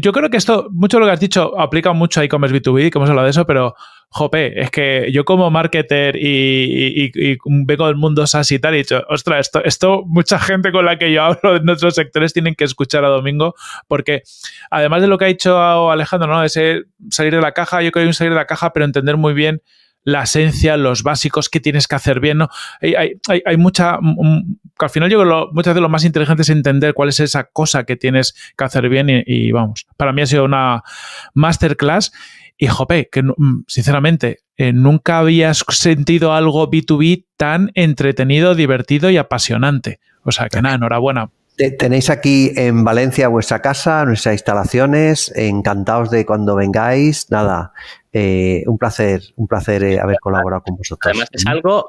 yo creo que esto, mucho de lo que has dicho aplica mucho a e-commerce B2B, que hemos hablado de eso, pero jope, es que yo como marketer y, vengo del mundo SaaS y tal, he dicho, ostras, esto, mucha gente con la que yo hablo en nuestros sectores tienen que escuchar a Domingo, porque además de lo que ha dicho Alejandro, ¿no? Ese salir de la caja, yo creo que hay salir de la caja, pero entender muy bien la esencia, los básicos, que tienes que hacer bien, ¿no? Hay, mucha... Mm, al final yo creo que muchas veces lo más inteligente es entender cuál es esa cosa que tienes que hacer bien y, y vamos, para mí ha sido una masterclass y jope, que mm, sinceramente eh, nunca habías sentido algo B2B tan entretenido, divertido y apasionante. O sea que nada, enhorabuena. Tenéis aquí en Valencia vuestra casa, nuestras instalaciones, encantados de cuando vengáis. Nada, eh, un placer, un placer eh, haber colaborado con vosotros. Además es algo,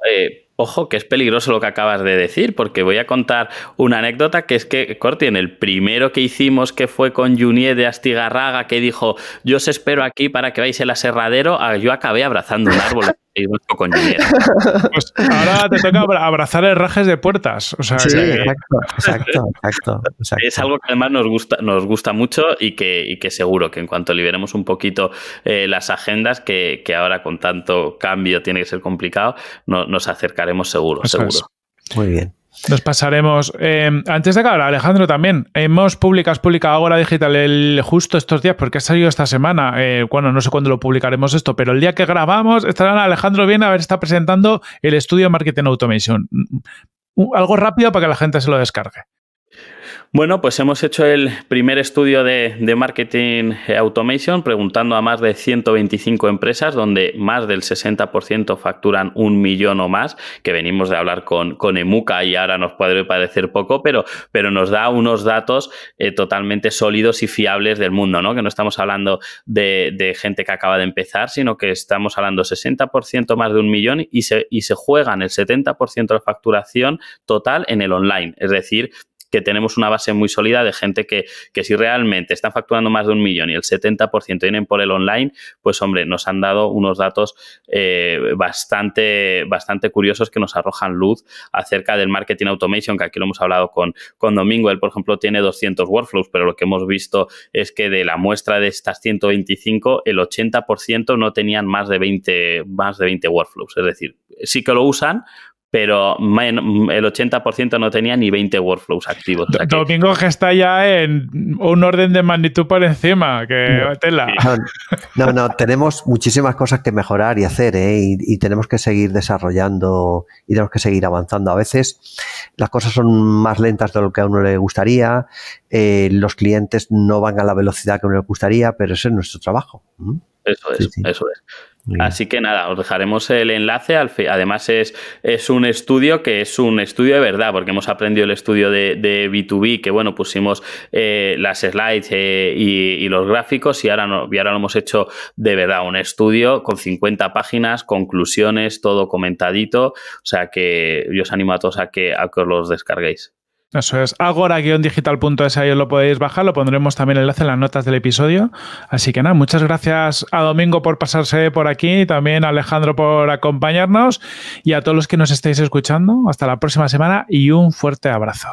ojo, que es peligroso lo que acabas de decir, porque voy a contar una anécdota que es que, Corti, en el primero que hicimos, que fue con Junier de Astigarraga, que dijo, yo os espero aquí para que vais el aserradero, ah, yo acabé abrazando un árbol. Pues ahora te toca abrazar el rajes de puertas. exacto, Es algo que además nos gusta, nos gusta mucho y que, seguro que en cuanto liberemos un poquito eh, las agendas, que, ahora con tanto cambio tiene que ser complicado, nos acercaremos seguro, seguro. Muy bien. Nos pasaremos. Eh, antes de acabar, Alejandro, también hemos publicado, publicado ahora digital el, justo estos días, porque ha salido esta semana. Eh, bueno, no sé cuándo lo publicaremos esto, pero el día que grabamos, estarán Alejandro bien a ver, está presentando el estudio Marketing Automation. Mm, mm, algo rápido para que la gente se lo descargue. Bueno, pues hemos hecho el primer estudio de, de, marketing automation preguntando a más de 125 empresas donde más del 60% facturan un millón o más, que venimos de hablar con, con Emuca y ahora nos puede parecer poco, pero, pero nos da unos datos eh, totalmente sólidos y fiables del mundo, ¿no? Que no estamos hablando de, gente que acaba de empezar, sino que estamos hablando 60% más de un millón y se, y se juegan el 70% de facturación total en el online, es decir, que tenemos una base muy sólida de gente que, si realmente están facturando más de un millón y el 70% vienen por el online, pues hombre, nos han dado unos datos eh, bastante, bastante curiosos que nos arrojan luz acerca del marketing automation, que aquí lo hemos hablado con, con Domingo. Él, por ejemplo, tiene 200 workflows, pero lo que hemos visto es que de la muestra de estas 125, el 80% no tenían más de 20, más de 20 workflows. Es decir, sí que lo usan, pero el 80% no tenía ni 20 workflows activos. Domingo que está ya en un orden de magnitud por encima, que no, No, tenemos muchísimas cosas que mejorar y hacer, ¿eh? y, tenemos que seguir desarrollando y tenemos que seguir avanzando. A veces las cosas son más lentas de lo que a uno le gustaría, eh, los clientes no van a la velocidad que a uno le gustaría, pero ese es nuestro trabajo. ¿Mm? Eso es, eso es. Así que nada, os dejaremos el enlace. Además, es, un estudio que es un estudio de verdad, porque hemos aprendido el estudio de, B2B, que bueno, pusimos eh, las slides eh, y, los gráficos, y ahora, no, ahora lo hemos hecho de verdad, un estudio con 50 páginas, conclusiones, todo comentadito. O sea que yo os animo a todos a que, a que os los descarguéis. Eso es, agora-digital.es, ahí os lo podéis bajar, lo pondremos también el enlace en las notas del episodio. Así que nada, muchas gracias a Domingo por pasarse por aquí, también a Alejandro por acompañarnos y a todos los que nos estáis escuchando. Hasta la próxima semana y un fuerte abrazo.